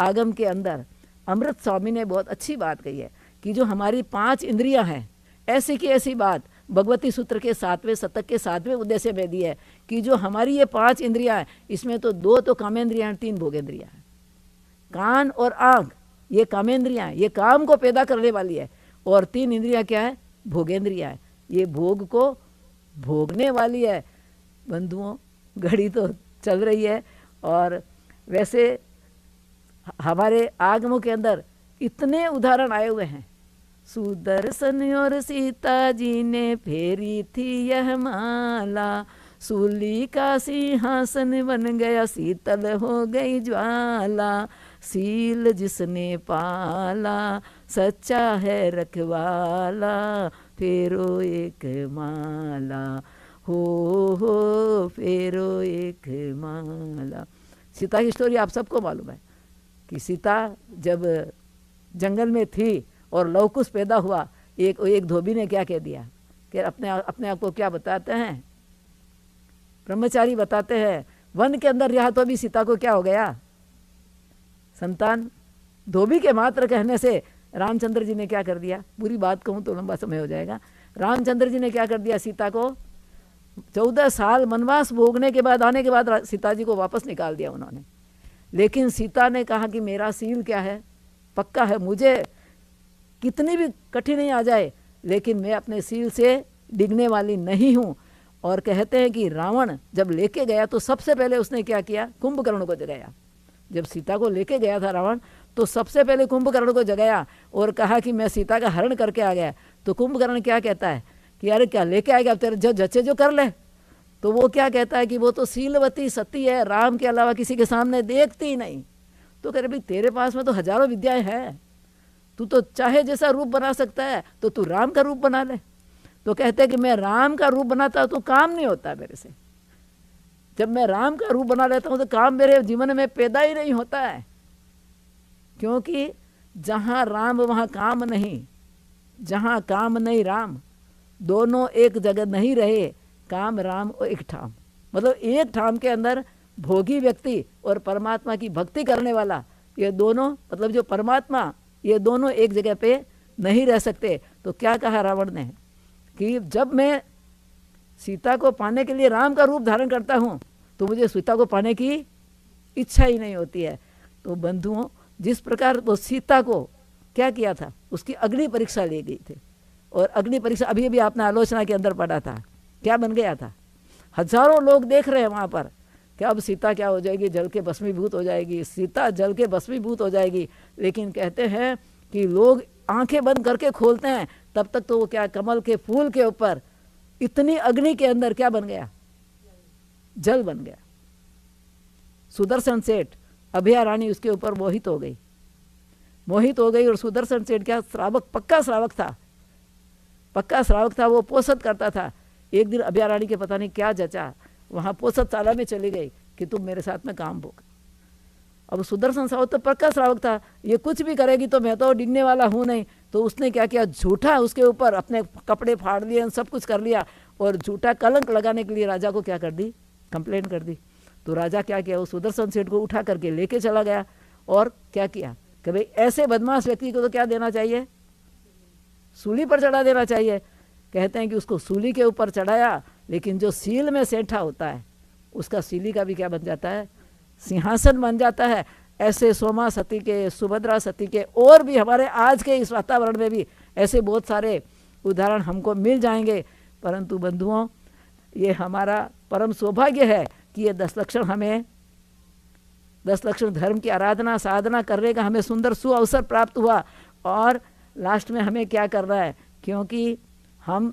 आगम के अंदर अमृत स्वामी ने बहुत अच्छी बात कही है कि जो हमारी पांच इंद्रियां हैं ऐसी की ऐसी बात भगवती सूत्र के सातवें शतक के सातवें उद्देश्य में दी है कि जो हमारी ये पांच इंद्रियां हैं इसमें तो दो तो कामेंद्रियां तीन भोगेंद्रियां हैं कान और आंख ये कामेंद्रियां हैं ये काम को पैदा करने वाली है और तीन इंद्रियां क्या है भोगेंद्रियां हैं ये भोग को भोगने वाली है बंधुओं घड़ी तो चल रही है और वैसे हमारे आगमों के अंदर इतने उदाहरण आए हुए हैं सुदर्शन और सीता जी ने फेरी थी यह माला सूली का सिंहासन बन गया शीतल हो गई ज्वाला सील जिसने पाला सच्चा है रखवाला फेरो एक माला हो हो फेरो एक माला सीता की स्टोरी आप सबको मालूम है कि सीता जब जंगल में थी और लवकुश पैदा हुआ एक एक धोबी ने क्या कह दिया कि अपने अपने आप को क्या बताते हैं ब्रह्मचारी बताते हैं वन के अंदर रहा तो भी सीता को क्या हो गया संतान धोबी के मात्र कहने से रामचंद्र जी ने क्या कर दिया पूरी बात कहूँ तो लंबा समय हो जाएगा रामचंद्र जी ने क्या कर दिया सीता को चौदह साल वनवास भोगने के बाद आने के बाद सीता जी को वापस निकाल दिया उन्होंने लेकिन सीता ने कहा कि मेरा सील क्या है पक्का है मुझे कितनी भी कठिनाई आ जाए लेकिन मैं अपने सील से डिगने वाली नहीं हूँ और कहते हैं कि रावण जब लेके गया तो सबसे पहले उसने क्या किया कुंभकर्ण को जगाया जब सीता को लेके गया था रावण तो सबसे पहले कुंभकर्ण को जगाया और कहा कि मैं सीता का हरण करके आ गया तो कुंभकर्ण क्या कहता है कि अरे क्या लेके आएगा तेरे जो जचे जो कर ले तो वो क्या कहता है कि वो तो सीलवती सती है राम के अलावा किसी के सामने देखती ही नहीं तो कह रहे भाई तेरे पास में तो हजारों विद्याएं हैं तू तो चाहे जैसा रूप बना सकता है तो तू राम का रूप बना ले तो कहते हैं कि मैं राम का रूप बनाता हूँ तो काम नहीं होता मेरे से जब मैं राम का रूप बना लेता हूँ तो काम मेरे जीवन में पैदा ही नहीं होता है क्योंकि जहाँ राम वहाँ काम नहीं जहाँ काम नहीं राम दोनों एक जगह नहीं रहे काम राम और एक ठाम मतलब एक ठाम के अंदर भोगी व्यक्ति और परमात्मा की भक्ति करने वाला ये दोनों मतलब जो परमात्मा ये दोनों एक जगह पे नहीं रह सकते तो क्या कहा रावण ने कि जब मैं सीता को पाने के लिए राम का रूप धारण करता हूँ तो मुझे सीता को पाने की इच्छा ही नहीं होती है तो बंधुओं जिस प्रकार वो सीता को क्या किया था उसकी अग्नि परीक्षा ली गई थी और अग्नि परीक्षा अभी अभी आपने आलोचना के अंदर पढ़ा था क्या बन गया था हजारों लोग देख रहे हैं वहाँ पर कि अब सीता क्या हो जाएगी जल के भस्मीभूत हो जाएगी सीता जल के भस्मीभूत हो जाएगी लेकिन कहते हैं कि लोग आंखें बंद करके खोलते हैं तब तक तो वो क्या कमल के फूल के ऊपर इतनी अग्नि के अंदर क्या बन गया जल बन गया सुदर्शन सेठ अभिया रानी उसके ऊपर मोहित हो गई मोहित हो गई और सुदर्शन सेठ क्या श्रावक पक्का श्रावक था पक्का श्रावक था वो पोषित करता था एक दिन अभ्यारानी के पता नहीं क्या जचा वहाँ पोसत में चली गई कि तुम मेरे साथ में काम भोग अब सुदर्शन साहब तो पक्का श्रावक था ये कुछ भी करेगी तो मैं तो डिगने वाला हूँ नहीं तो उसने क्या किया झूठा उसके ऊपर अपने कपड़े फाड़ लिए सब कुछ कर लिया और झूठा कलंक लगाने के लिए राजा को क्या कर दी कंप्लेन कर दी तो राजा क्या किया वो सुदर्शन सेठ को उठा करके लेके चला गया और क्या किया कि भाई ऐसे बदमाश व्यक्ति को तो क्या देना चाहिए सूली पर चढ़ा देना चाहिए कहते हैं कि उसको सूली के ऊपर चढ़ाया लेकिन जो सील में सेठा होता है उसका सीली का भी क्या बन जाता है सिंहासन बन जाता है ऐसे सोमा सती के सुभद्रा सती के और भी हमारे आज के इस वातावरण में भी ऐसे बहुत सारे उदाहरण हमको मिल जाएंगे परंतु बंधुओं ये हमारा परम सौभाग्य है कि ये दस लक्षण हमें दस लक्षण धर्म की आराधना साधना करने का हमें सुंदर सुअवसर प्राप्त हुआ और लास्ट में हमें क्या करना है क्योंकि हम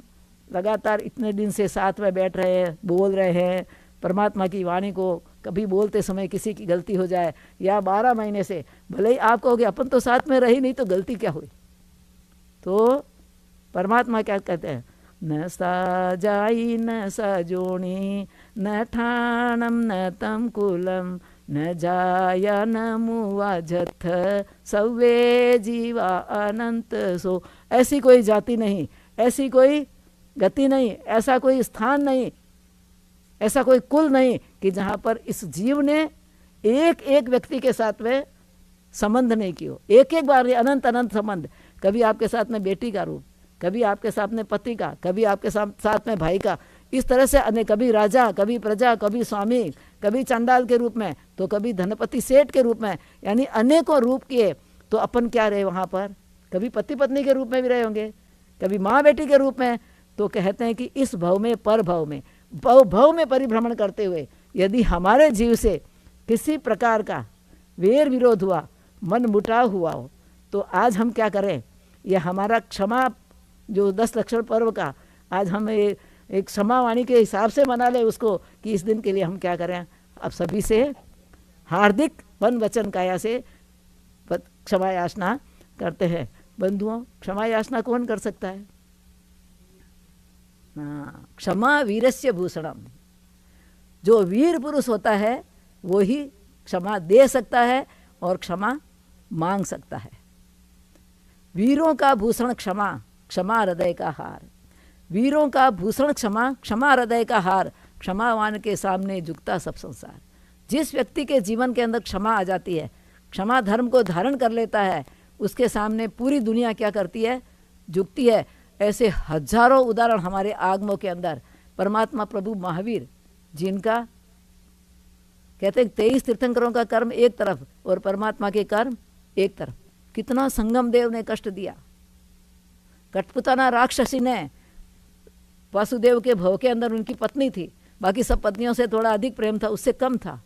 लगातार इतने दिन से साथ में बैठ रहे हैं बोल रहे हैं परमात्मा की वाणी को कभी बोलते समय किसी की गलती हो जाए या बारह महीने से भले ही आप कहोगे अपन तो साथ में रही नहीं तो गलती क्या हुई तो परमात्मा क्या कहते हैं न सा जाई न सा न ठाणम न तम कुलम न जाया न मुआ जथ सवे जीवा अनंत सो ऐसी कोई जाति नहीं ऐसी कोई गति नहीं ऐसा कोई स्थान नहीं ऐसा कोई कुल नहीं कि जहाँ पर इस जीव ने एक एक व्यक्ति के साथ में संबंध नहीं किया एक एक बार अनंत अनंत संबंध कभी आपके साथ में बेटी का रूप कभी आपके साथ में पति का कभी आपके साथ में भाई का इस तरह से अनेक कभी राजा कभी प्रजा कभी स्वामी कभी चंडाल के रूप में तो कभी धनपति सेठ के रूप में यानी अनेकों रूप किए तो अपन क्या रहे वहाँ पर कभी पति पत्नी के रूप में भी रहे होंगे कभी माँ बेटी के रूप में तो कहते हैं कि इस भव में पर भव में भव भव में परिभ्रमण करते हुए यदि हमारे जीव से किसी प्रकार का वेर विरोध हुआ मन मुटाव हुआ हो तो आज हम क्या करें यह हमारा क्षमा जो दस लक्षण पर्व का आज हम ए, एक क्षमा वाणी के हिसाब से मना लें उसको कि इस दिन के लिए हम क्या करें अब सभी से हार्दिक वन वचन काया से क्षमा याचना करते हैं बंधुओं क्षमा याचना कौन कर सकता है हाँ क्षमा वीरस्य भूषणम जो वीर पुरुष होता है वो ही क्षमा दे सकता है और क्षमा मांग सकता है वीरों का भूषण क्षमा क्षमा हृदय का हार वीरों का भूषण क्षमा क्षमा हृदय का हार क्षमावान के सामने झुकता सब संसार जिस व्यक्ति के जीवन के अंदर क्षमा आ जाती है क्षमा धर्म को धारण कर लेता है उसके सामने पूरी दुनिया क्या करती है झुकती है ऐसे हजारों उदाहरण हमारे आगमों के अंदर परमात्मा प्रभु महावीर जिनका कहते हैं तेईस तीर्थंकरों का कर्म एक तरफ और परमात्मा के कर्म एक तरफ कितना संगम देव ने कष्ट दिया कठपुताना राक्षसी ने वासुदेव के भव के अंदर उनकी पत्नी थी बाकी सब पत्नियों से थोड़ा अधिक प्रेम था उससे कम था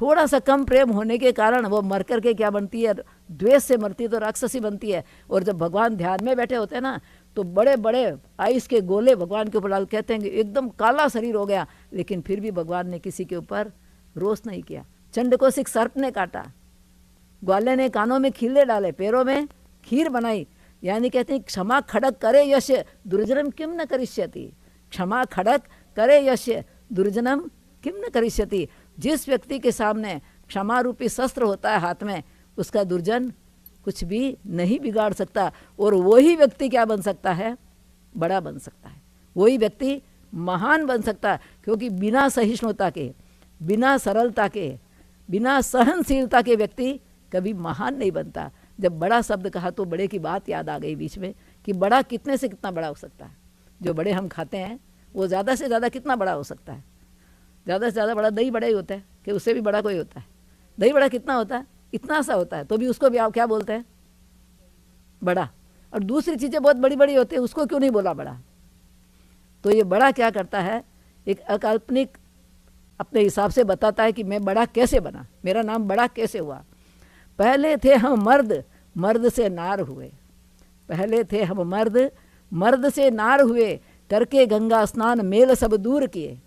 थोड़ा सा कम प्रेम होने के कारण वो मर करके क्या बनती है द्वेष से मरती है तो राक्षसी बनती है और जब भगवान ध्यान में बैठे होते हैं ना तो बड़े बड़े आइस के गोले भगवान के ऊपर डाल कहते हैं कि एकदम काला शरीर हो गया लेकिन फिर भी भगवान ने किसी के ऊपर रोष नहीं किया चंड को सिख सर्प ने काटा ग्वाले ने कानों में खीले डाले पैरों में खीर बनाई यानी कहते हैं क्षमा खड़क करे यश दुर्जनम किम न करिष्यति क्षमा खड़क करे यश दुर्जनम किम न करिष्यति जिस व्यक्ति के सामने क्षमा रूपी शस्त्र होता है हाथ में उसका दुर्जन कुछ भी नहीं बिगाड़ सकता और वही व्यक्ति क्या बन सकता है बड़ा बन सकता है वही व्यक्ति महान बन सकता है क्योंकि बिना सहिष्णुता के बिना सरलता के बिना सहनशीलता के व्यक्ति कभी महान नहीं बनता जब बड़ा शब्द कहा तो बड़े की बात याद आ गई बीच में कि बड़ा कितने से कितना बड़ा हो सकता है जो बड़े हम खाते हैं वो ज़्यादा से ज़्यादा कितना बड़ा हो सकता है ज़्यादा से ज़्यादा बड़ा दही बड़ा ही होता है कि उससे भी बड़ा कोई होता है दही बड़ा कितना होता है इतना सा होता है तो भी उसको भी आप क्या बोलते हैं बड़ा और दूसरी चीज़ें बहुत बड़ी बड़ी होती है उसको क्यों नहीं बोला बड़ा तो ये बड़ा क्या करता है एक अकाल्पनिक अपने हिसाब से बताता है कि मैं बड़ा कैसे बना मेरा नाम बड़ा कैसे हुआ पहले थे हम मर्द मर्द से नार हुए पहले थे हम मर्द मर्द से नार हुए करके गंगा स्नान मेल सब दूर किए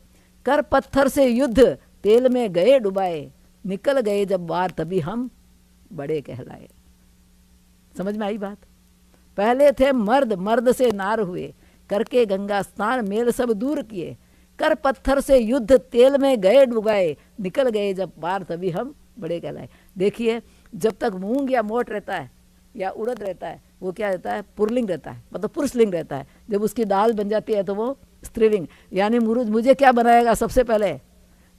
कर पत्थर से युद्ध तेल में गए डुबाए निकल गए जब बार तभी हम बड़े कहलाए समझ में आई बात पहले थे मर्द मर्द से नार हुए करके गंगा स्नान मेल सब दूर किए कर पत्थर से युद्ध तेल में गए डुबाए निकल गए जब बार तभी हम बड़े कहलाए देखिए जब तक मूंग या मोट रहता है या उड़द रहता है वो क्या रहता है पुरलिंग रहता है मतलब पुरुषलिंग रहता है जब उसकी दाल बन जाती है तो वो स्त्रीलिंग यानी मुरुज मुझे क्या गया सबसे पहले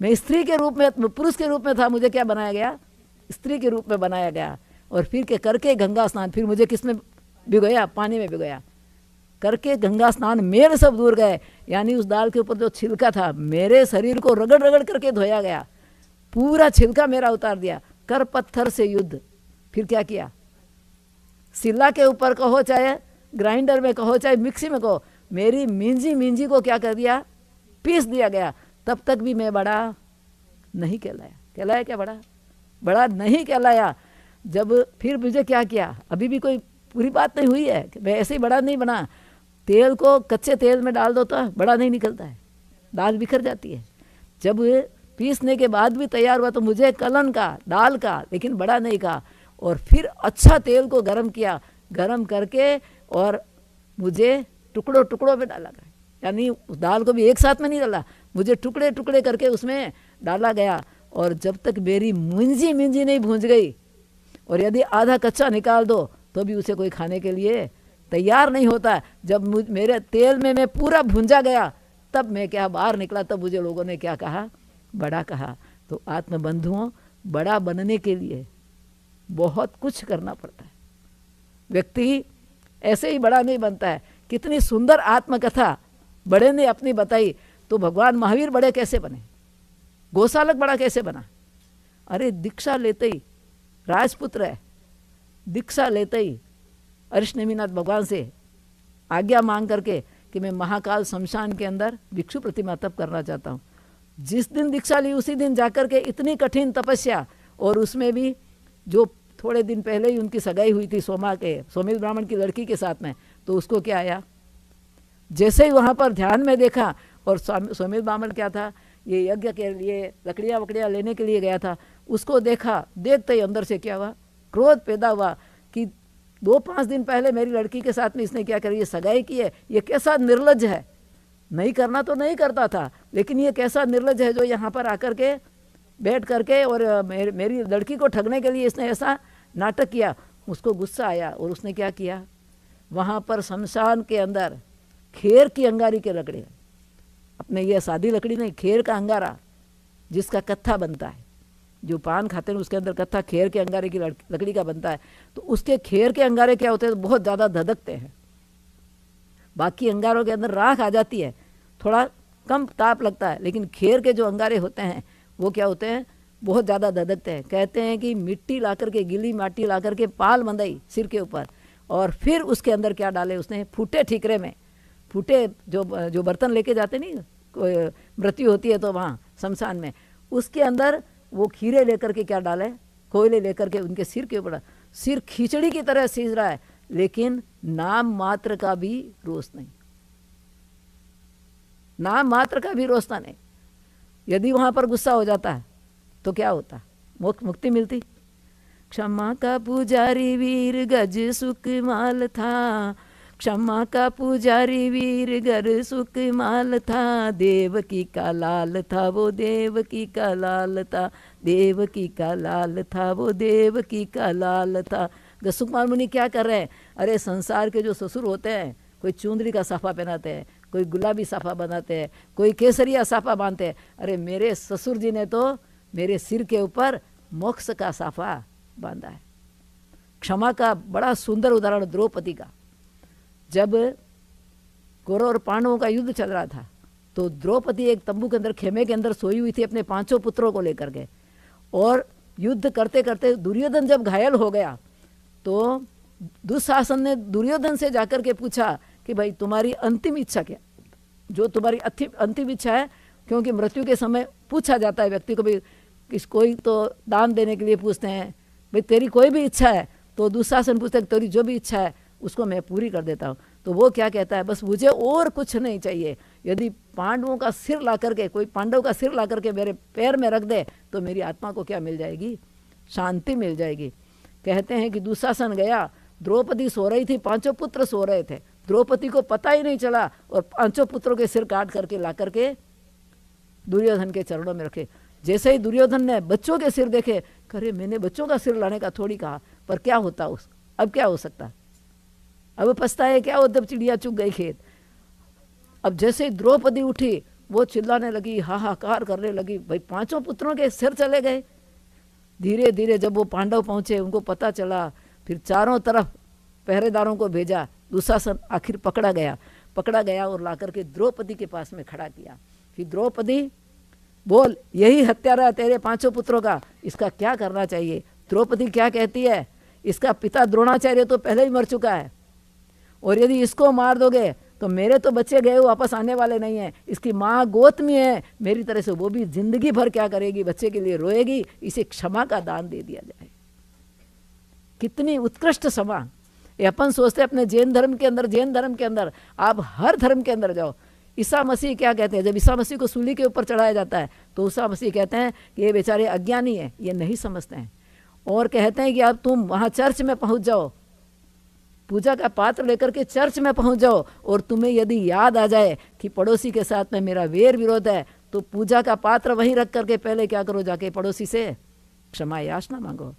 मैं स्त्री के रूप में पुरुष के रूप में था मुझे क्या बनाया गया स्त्री के रूप में बनाया गया और फिर के करके गंगा स्नान फिर मुझे किस में भिगोया पानी में भिगोया करके गंगा स्नान मेरे सब दूर गए यानी उस दाल के ऊपर जो छिलका था मेरे शरीर को रगड़ रगड़ करके धोया गया पूरा छिलका मेरा उतार दिया कर पत्थर से युद्ध फिर क्या किया सिल्ला के ऊपर कहो चाहे ग्राइंडर में कहो चाहे मिक्सी में कहो मेरी मिंजी मिंजी को क्या कर दिया पीस दिया गया तब तक भी मैं बड़ा नहीं कहलाया कहलाया क्या बड़ा बड़ा नहीं कहलाया जब फिर मुझे क्या किया अभी भी कोई पूरी बात नहीं हुई है मैं ऐसे ही बड़ा नहीं बना तेल को कच्चे तेल में डाल दो तो बड़ा नहीं निकलता है दाल बिखर जाती है जब पीसने के बाद भी तैयार हुआ तो मुझे कलन का दाल का लेकिन बड़ा नहीं कहा और फिर अच्छा तेल को गर्म किया गर्म करके और मुझे टुकड़ों टुकड़ों में डाला गया यानी उस दाल को भी एक साथ में नहीं डाला मुझे टुकड़े टुकड़े करके उसमें डाला गया और जब तक मेरी मुंजी मिंजी नहीं भूंज गई और यदि आधा कच्चा निकाल दो तो भी उसे कोई खाने के लिए तैयार नहीं होता जब मेरे तेल में मैं पूरा भूंजा गया तब मैं क्या बाहर निकला तब मुझे लोगों ने क्या कहा बड़ा कहा तो आत्मबंधुओं बड़ा बनने के लिए बहुत कुछ करना पड़ता है व्यक्ति ऐसे ही बड़ा नहीं बनता है कितनी सुंदर आत्मकथा बड़े ने अपनी बताई तो भगवान महावीर बड़े कैसे बने गोसालक बड़ा कैसे बना अरे दीक्षा लेते ही राजपुत्र है दीक्षा लेते ही अरिष्णमीनाथ भगवान से आज्ञा मांग करके कि मैं महाकाल शमशान के अंदर भिक्षु प्रतिमा तप करना चाहता हूँ जिस दिन दीक्षा ली उसी दिन जाकर के इतनी कठिन तपस्या और उसमें भी जो थोड़े दिन पहले ही उनकी सगाई हुई थी सोमा के सोमित ब्राह्मण की लड़की के साथ में तो उसको क्या आया जैसे ही वहाँ पर ध्यान में देखा और स्वामी स्वामी बामन क्या था ये यज्ञ के लिए लकड़ियाँ वकड़ियाँ लेने के लिए गया था उसको देखा देखते ही अंदर से क्या हुआ क्रोध पैदा हुआ कि दो पाँच दिन पहले मेरी लड़की के साथ में इसने क्या करी ये सगाई की है ये कैसा निर्लज है नहीं करना तो नहीं करता था लेकिन ये कैसा निर्लज है जो यहाँ पर आकर के बैठ करके और मेरी लड़की को ठगने के लिए इसने ऐसा नाटक किया उसको गुस्सा आया और उसने क्या किया वहाँ पर शमशान के अंदर खेर की अंगारी के लकड़े अपने ये सादी लकड़ी नहीं खेर का अंगारा जिसका कत्था बनता है जो पान खाते हैं उसके अंदर कत्था खेर के अंगारे की लकड़ी का बनता है तो उसके खेर के अंगारे क्या होते हैं तो बहुत ज़्यादा धधकते हैं बाकी अंगारों के अंदर राख आ जाती है थोड़ा कम ताप लगता है लेकिन खेर के जो अंगारे होते हैं वो क्या होते हैं बहुत ज़्यादा धधकते हैं कहते हैं कि मिट्टी ला के गिली माटी ला के पाल मंदाई सिर के ऊपर और फिर उसके अंदर क्या डाले उसने फूटे ठीकरे में फूटे जो जो बर्तन लेके जाते नहीं मृत्यु होती है तो वहाँ शमशान में उसके अंदर वो खीरे लेकर के क्या डाले कोयले लेकर के उनके सिर के ऊपर सिर खिचड़ी की तरह सीज रहा है लेकिन नाम मात्र का भी रोस नहीं नाम मात्र का भी रोसता नहीं यदि वहाँ पर गुस्सा हो जाता है तो क्या होता मुक्ति मिलती क्षमा का पुजारी वीर गज सुख माल था क्षमा का पुजारी वीर गर सुख माल था देव की का लाल था वो देव की का लाल था देव की का लाल था वो देव की का लाल था गसुकमाल मुनि क्या कर रहे हैं अरे संसार के जो ससुर होते हैं कोई चुंदरी का साफा पहनाते हैं कोई गुलाबी साफा बनाते हैं कोई केसरिया साफा बांधते हैं अरे मेरे ससुर जी ने तो मेरे सिर के ऊपर मोक्ष का साफा बांधा है क्षमा का बड़ा सुंदर उदाहरण द्रौपदी का जब कौरव और पांडवों का युद्ध चल रहा था तो द्रौपदी एक तंबू के अंदर खेमे के अंदर सोई हुई थी अपने पांचों पुत्रों को लेकर के और युद्ध करते करते दुर्योधन जब घायल हो गया तो दुशासन ने दुर्योधन से जाकर के पूछा कि भाई तुम्हारी अंतिम इच्छा क्या जो तुम्हारी अंतिम इच्छा है क्योंकि मृत्यु के समय पूछा जाता है व्यक्ति को भी किस कोई तो दान देने के लिए पूछते हैं भाई तेरी कोई भी इच्छा है तो दूसरा से पूछता है तेरी जो भी इच्छा है उसको मैं पूरी कर देता हूँ तो वो क्या कहता है बस मुझे और कुछ नहीं चाहिए यदि पांडवों का सिर ला करके कोई पांडव का सिर ला करके मेरे पैर में रख दे तो मेरी आत्मा को क्या मिल जाएगी शांति मिल जाएगी कहते हैं कि दुशासन गया द्रौपदी सो रही थी पांचों पुत्र सो रहे थे द्रौपदी को पता ही नहीं चला और पांचों पुत्रों के सिर काट करके ला करके दुर्योधन के चरणों में रखे जैसे ही दुर्योधन ने बच्चों के सिर देखे करे मैंने बच्चों का सिर लाने का थोड़ी कहा पर क्या होता उस अब क्या हो सकता अब पछताए क्या वो जब चिड़िया चुग गई खेत अब जैसे ही द्रौपदी उठी वो चिल्लाने लगी हाहाकार करने लगी भाई पांचों पुत्रों के सिर चले गए धीरे धीरे जब वो पांडव पहुंचे उनको पता चला फिर चारों तरफ पहरेदारों को भेजा दुशासन आखिर पकड़ा गया पकड़ा गया और लाकर के द्रौपदी के पास में खड़ा किया फिर द्रौपदी बोल यही हत्यारा तेरे पांचों पुत्रों का इसका क्या करना चाहिए द्रौपदी क्या कहती है इसका पिता द्रोणाचार्य तो पहले ही मर चुका है और यदि इसको मार दोगे तो मेरे तो बच्चे गए वापस आने वाले नहीं हैं इसकी माँ गोत में है मेरी तरह से वो भी जिंदगी भर क्या करेगी बच्चे के लिए रोएगी इसे क्षमा का दान दे दिया जाए कितनी उत्कृष्ट समा ये अपन सोचते अपने जैन धर्म के अंदर जैन धर्म के अंदर आप हर धर्म के अंदर जाओ ईसा मसीह क्या कहते हैं जब ईसा मसीह को सूली के ऊपर चढ़ाया जाता है तो ईसा मसीह कहते हैं कि ये बेचारे अज्ञानी हैं ये नहीं समझते हैं और कहते हैं कि अब तुम वहाँ चर्च में पहुँच जाओ पूजा का पात्र लेकर के चर्च में पहुँच जाओ और तुम्हें यदि याद आ जाए कि पड़ोसी के साथ में मेरा वेर विरोध है तो पूजा का पात्र वहीं रख करके पहले क्या करो जाके पड़ोसी से क्षमा याचना मांगो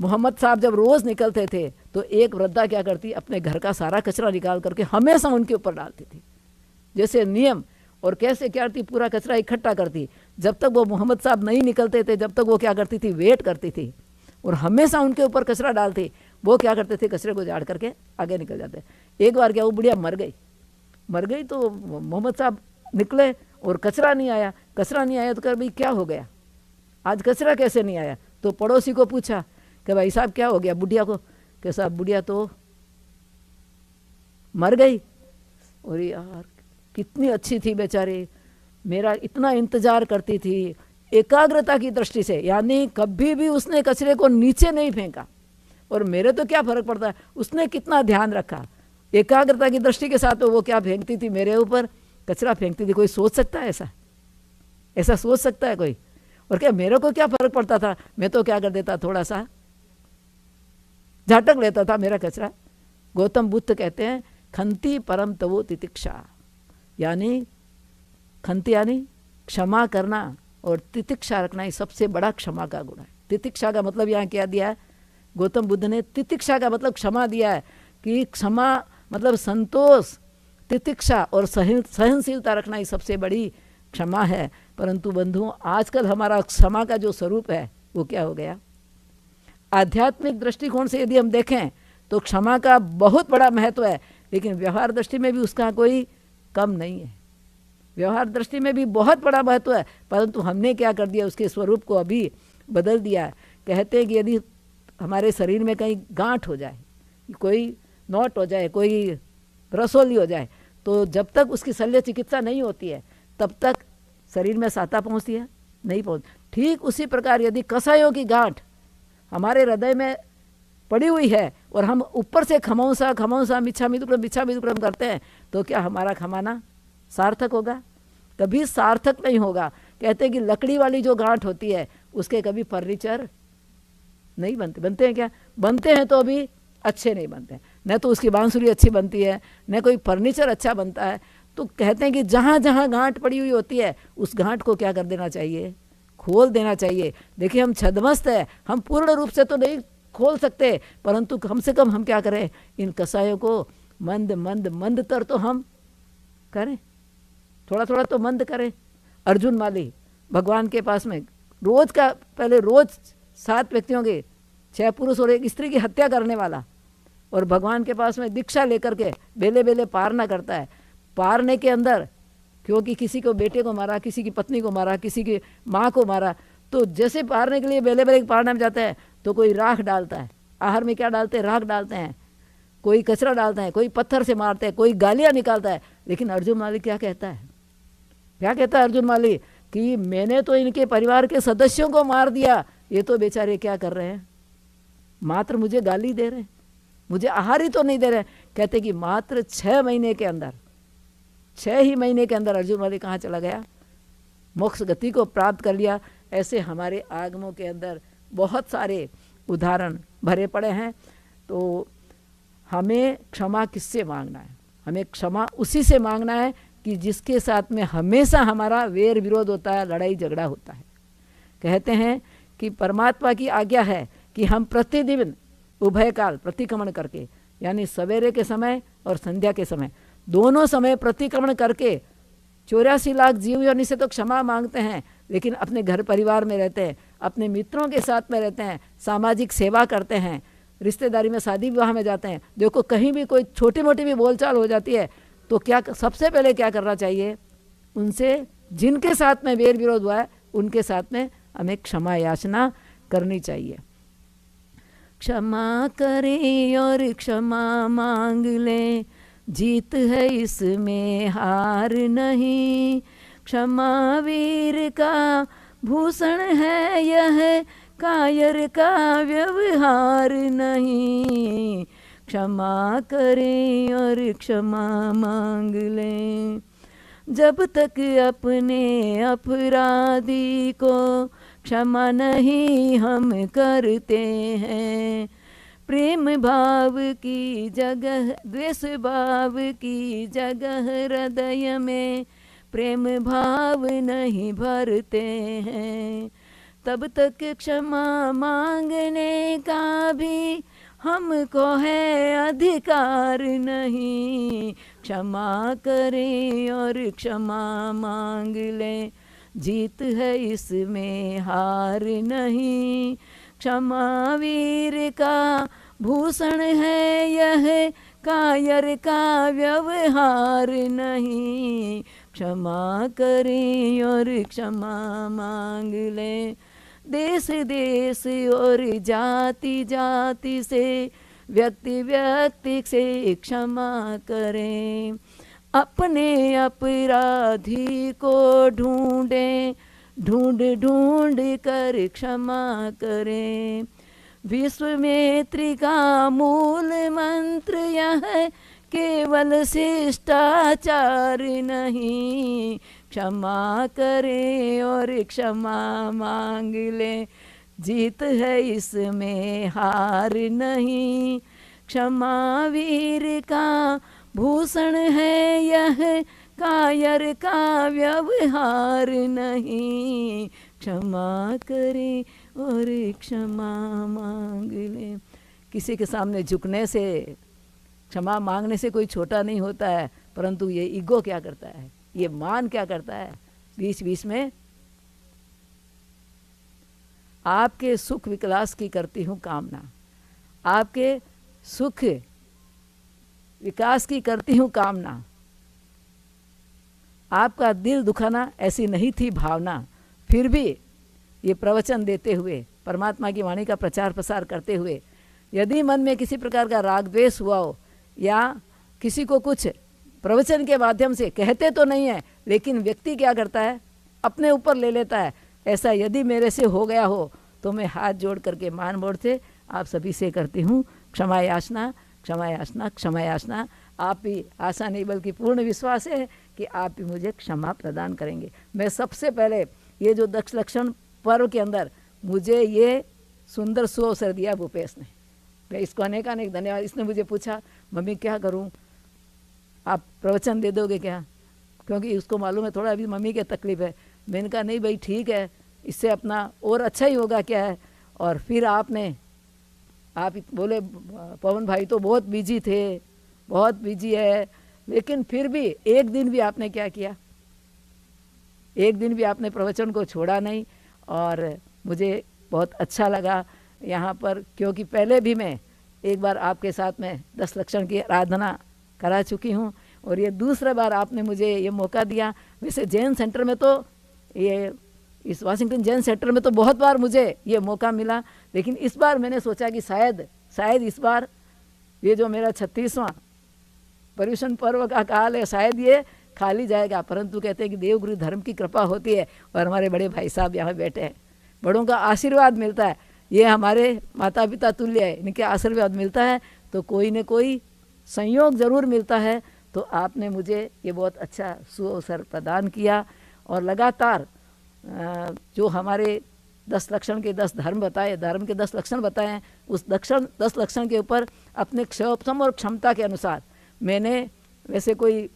मोहम्मद साहब जब रोज़ निकलते थे तो एक वृद्धा क्या करती अपने घर का सारा कचरा निकाल करके हमेशा उनके ऊपर डालती थी जैसे नियम और कैसे क्या करती पूरा कचरा इकट्ठा करती जब तक वो मोहम्मद साहब नहीं निकलते थे जब तक वो क्या करती थी वेट करती थी और हमेशा उनके ऊपर कचरा डालती वो क्या करते थे कचरे को झाड़ करके आगे निकल जाते एक बार क्या वो बुढ़िया मर गई मर गई तो मोहम्मद साहब निकले और कचरा नहीं आया कचरा नहीं आया तो कर भाई क्या हो गया आज कचरा कैसे नहीं आया तो पड़ोसी को पूछा कि भाई साहब क्या हो गया बुढ़िया को कि साहब बुढ़िया तो मर गई और यार कितनी अच्छी थी बेचारी मेरा इतना इंतज़ार करती थी एकाग्रता की दृष्टि से यानी कभी भी उसने कचरे को नीचे नहीं फेंका और मेरे तो क्या फ़र्क पड़ता है उसने कितना ध्यान रखा एकाग्रता की दृष्टि के साथ तो वो क्या फेंकती थी मेरे ऊपर कचरा फेंकती थी कोई सोच सकता है ऐसा ऐसा सोच सकता है कोई और क्या मेरे को क्या फ़र्क पड़ता था मैं तो क्या कर देता थोड़ा सा झटक लेता था मेरा कचरा गौतम बुद्ध कहते हैं खंती परम तवो तितिक्षा यानी खंती यानी क्षमा करना और तितिक्षा रखना ही सबसे बड़ा क्षमा का गुण है तितिक्षा का मतलब यहाँ क्या दिया है गौतम बुद्ध ने तितिक्षा का मतलब क्षमा दिया है कि क्षमा मतलब संतोष तितिक्षा और सहन सहनशीलता रखना ही सबसे बड़ी क्षमा है परंतु बंधुओं आजकल हमारा क्षमा का जो स्वरूप है वो क्या हो गया आध्यात्मिक दृष्टिकोण से यदि हम देखें तो क्षमा का बहुत बड़ा महत्व है लेकिन व्यवहार दृष्टि में भी उसका कोई कम नहीं है व्यवहार दृष्टि में भी बहुत बड़ा महत्व है परंतु हमने क्या कर दिया उसके स्वरूप को अभी बदल दिया है कहते हैं कि यदि हमारे शरीर में कहीं गांठ हो जाए कोई नोट हो जाए कोई रसोली हो जाए तो जब तक उसकी शल्य चिकित्सा नहीं होती है तब तक शरीर में साता पहुँचती है नहीं पहुँच ठीक उसी प्रकार यदि कसायों की गांठ हमारे हृदय में पड़ी हुई है और हम ऊपर से खमौसा खमौसा मिच्छा मिदुक्रम मिच्छा मिदुक्रम करते हैं तो क्या हमारा खमाना सार्थक होगा कभी सार्थक नहीं होगा कहते हैं कि लकड़ी वाली जो गांठ होती है उसके कभी फर्नीचर नहीं बनते बनते हैं क्या बनते हैं तो अभी अच्छे नहीं बनते न तो उसकी बांसुरी अच्छी बनती है न कोई फर्नीचर अच्छा बनता है तो कहते हैं कि जहाँ जहाँ गांठ पड़ी हुई होती है उस गांठ को क्या कर देना चाहिए खोल देना चाहिए देखिए हम छदमस्त है हम पूर्ण रूप से तो नहीं खोल सकते परंतु कम से कम हम क्या करें इन कसायों को मंद मंद मंद तर तो हम करें थोड़ा थोड़ा तो मंद करें अर्जुन माली भगवान के पास में रोज का पहले रोज सात व्यक्तियों के छह पुरुष और एक स्त्री की हत्या करने वाला और भगवान के पास में दीक्षा लेकर के बेले बेले पारना करता है पारने के अंदर क्योंकि किसी को बेटे को मारा किसी की पत्नी को मारा किसी की माँ को मारा तो जैसे पारने के लिए बेले बेले पारने में जाता है तो कोई राख डालता है आहार में क्या डालते हैं राख डालते हैं कोई कचरा डालता है कोई पत्थर से मारता है कोई गालियाँ निकालता है लेकिन अर्जुन माली क्या कहता है क्या कहता है अर्जुन माली कि मैंने तो इनके परिवार के सदस्यों को मार दिया ये तो बेचारे क्या कर रहे हैं मात्र मुझे गाली दे रहे हैं मुझे आहार ही तो नहीं दे रहे कहते कि मात्र छः महीने के अंदर छः ही महीने के अंदर अर्जुन वाली कहाँ चला गया मोक्ष गति को प्राप्त कर लिया ऐसे हमारे आगमों के अंदर बहुत सारे उदाहरण भरे पड़े हैं तो हमें क्षमा किससे मांगना है हमें क्षमा उसी से मांगना है कि जिसके साथ में हमेशा हमारा वेर विरोध होता है लड़ाई झगड़ा होता है कहते हैं कि परमात्मा की आज्ञा है कि हम प्रतिदिन उभयकाल प्रतिक्रमण करके यानी सवेरे के समय और संध्या के समय दोनों समय प्रतिक्रमण करके चौरासी लाख जीव योनि से तो क्षमा मांगते हैं लेकिन अपने घर परिवार में रहते हैं अपने मित्रों के साथ में रहते हैं सामाजिक सेवा करते हैं रिश्तेदारी में शादी विवाह में जाते हैं देखो कहीं भी कोई छोटी मोटी भी बोलचाल हो जाती है तो क्या सबसे पहले क्या करना चाहिए उनसे जिनके साथ में वेर विरोध हुआ है उनके साथ में हमें क्षमा याचना करनी चाहिए क्षमा करें और क्षमा मांग लें जीत है इसमें हार नहीं क्षमा वीर का भूषण है यह कायर का व्यवहार नहीं क्षमा करें और क्षमा मांग लें जब तक अपने अपराधी को क्षमा नहीं हम करते हैं प्रेम भाव की जगह द्वेष भाव की जगह हृदय में प्रेम भाव नहीं भरते हैं तब तक क्षमा मांगने का भी हमको है अधिकार नहीं क्षमा करें और क्षमा मांग लें जीत है इसमें हार नहीं क्षमा वीर का भूषण है यह कायर का व्यवहार नहीं क्षमा करें और क्षमा मांग लें देश देश और जाति जाति से व्यक्ति व्यक्ति से क्षमा करें अपने अपराधी को ढूंढें ढूंढ ढूंढ कर क्षमा करें मेत्री का मूल मंत्र यह केवल शिष्टाचार नहीं क्षमा करे और क्षमा मांग ले जीत है इसमें हार नहीं क्षमा वीर का भूषण है यह कायर का व्यवहार नहीं क्षमा करे और क्षमा मांग ले किसी के सामने झुकने से क्षमा मांगने से कोई छोटा नहीं होता है परंतु ये ईगो क्या करता है ये मान क्या करता है बीच बीच में आपके सुख विकास की करती हूँ कामना आपके सुख विकास की करती हूँ कामना आपका दिल दुखाना ऐसी नहीं थी भावना फिर भी ये प्रवचन देते हुए परमात्मा की वाणी का प्रचार प्रसार करते हुए यदि मन में किसी प्रकार का राग द्वेष हुआ हो या किसी को कुछ प्रवचन के माध्यम से कहते तो नहीं है लेकिन व्यक्ति क्या करता है अपने ऊपर ले लेता है ऐसा यदि मेरे से हो गया हो तो मैं हाथ जोड़ करके मान मोड़ से आप सभी से करती हूँ क्षमा याचना क्षमा याचना क्षमा याचना आप भी आशा नहीं बल्कि पूर्ण विश्वास है कि आप ही मुझे क्षमा प्रदान करेंगे मैं सबसे पहले ये जो दक्ष लक्षण पर्व के अंदर मुझे ये सुंदर अवसर दिया भूपेश ने मैं इसको अनेक अनेक धन्यवाद इसने मुझे पूछा मम्मी क्या करूँ आप प्रवचन दे दोगे क्या क्योंकि उसको मालूम है थोड़ा अभी मम्मी के तकलीफ है मैंने कहा नहीं भाई ठीक है इससे अपना और अच्छा ही होगा क्या है और फिर आपने आप बोले पवन भाई तो बहुत बिजी थे बहुत बिजी है लेकिन फिर भी एक दिन भी आपने क्या किया एक दिन भी आपने प्रवचन को छोड़ा नहीं और मुझे बहुत अच्छा लगा यहाँ पर क्योंकि पहले भी मैं एक बार आपके साथ में दस लक्षण की आराधना करा चुकी हूँ और ये दूसरा बार आपने मुझे ये मौका दिया वैसे जैन सेंटर में तो ये इस वाशिंगटन जैन सेंटर में तो बहुत बार मुझे ये मौका मिला लेकिन इस बार मैंने सोचा कि शायद शायद इस बार ये जो मेरा छत्तीसवां पर्यूषण पर्व का काल है शायद ये खाली जाएगा परंतु कहते हैं कि देवगुरु धर्म की कृपा होती है और हमारे बड़े भाई साहब यहाँ बैठे हैं बड़ों का आशीर्वाद मिलता है ये हमारे माता पिता तुल्य है इनके आशीर्वाद मिलता है तो कोई न कोई संयोग ज़रूर मिलता है तो आपने मुझे ये बहुत अच्छा सुअवसर प्रदान किया और लगातार जो हमारे दस लक्षण के दस धर्म बताए धर्म के दस लक्षण बताए हैं उस लक्षण दस लक्षण के ऊपर अपने क्षम और क्षमता के अनुसार मैंने वैसे कोई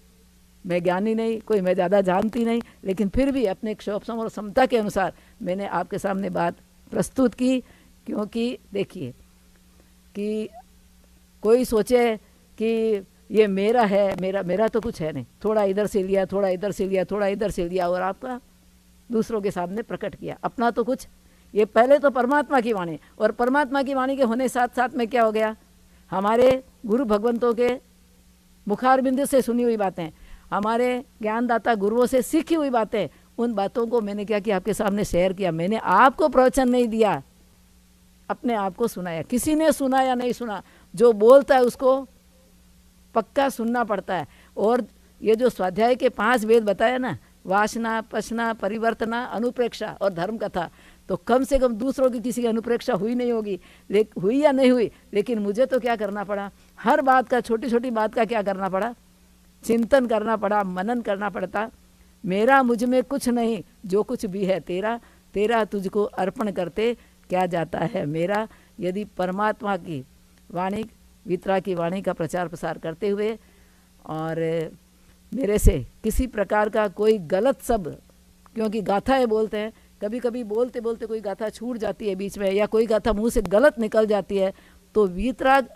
मैं ज्ञानी नहीं कोई मैं ज़्यादा जानती नहीं लेकिन फिर भी अपने क्षोभ और क्षमता के अनुसार मैंने आपके सामने बात प्रस्तुत की क्योंकि देखिए कि कोई सोचे कि ये मेरा है मेरा मेरा तो कुछ है नहीं थोड़ा इधर से लिया थोड़ा इधर से लिया थोड़ा इधर से लिया और आपका दूसरों के सामने प्रकट किया अपना तो कुछ ये पहले तो परमात्मा की वाणी और परमात्मा की वाणी के होने साथ साथ में क्या हो गया हमारे गुरु भगवंतों के मुखारबिंद से सुनी हुई बातें हमारे ज्ञानदाता गुरुओं से सीखी हुई बातें उन बातों को मैंने क्या किया आपके सामने शेयर किया मैंने आपको प्रवचन नहीं दिया अपने आप को सुनाया किसी ने सुना या नहीं सुना जो बोलता है उसको पक्का सुनना पड़ता है और ये जो स्वाध्याय के पांच वेद बताया ना वासना पसना परिवर्तना अनुप्रेक्षा और धर्म कथा तो कम से कम दूसरों की किसी की अनुप्रेक्षा हुई नहीं होगी लेकिन हुई या नहीं हुई लेकिन मुझे तो क्या करना पड़ा हर बात का छोटी छोटी बात का क्या करना पड़ा चिंतन करना पड़ा मनन करना पड़ता मेरा मुझ में कुछ नहीं जो कुछ भी है तेरा तेरा तुझको अर्पण करते क्या जाता है मेरा यदि परमात्मा की वाणी वितरा की वाणी का प्रचार प्रसार करते हुए और मेरे से किसी प्रकार का कोई गलत शब्द क्योंकि गाथा है बोलते हैं कभी कभी बोलते बोलते कोई गाथा छूट जाती है बीच में या कोई गाथा मुंह से गलत निकल जाती है तो वीतराग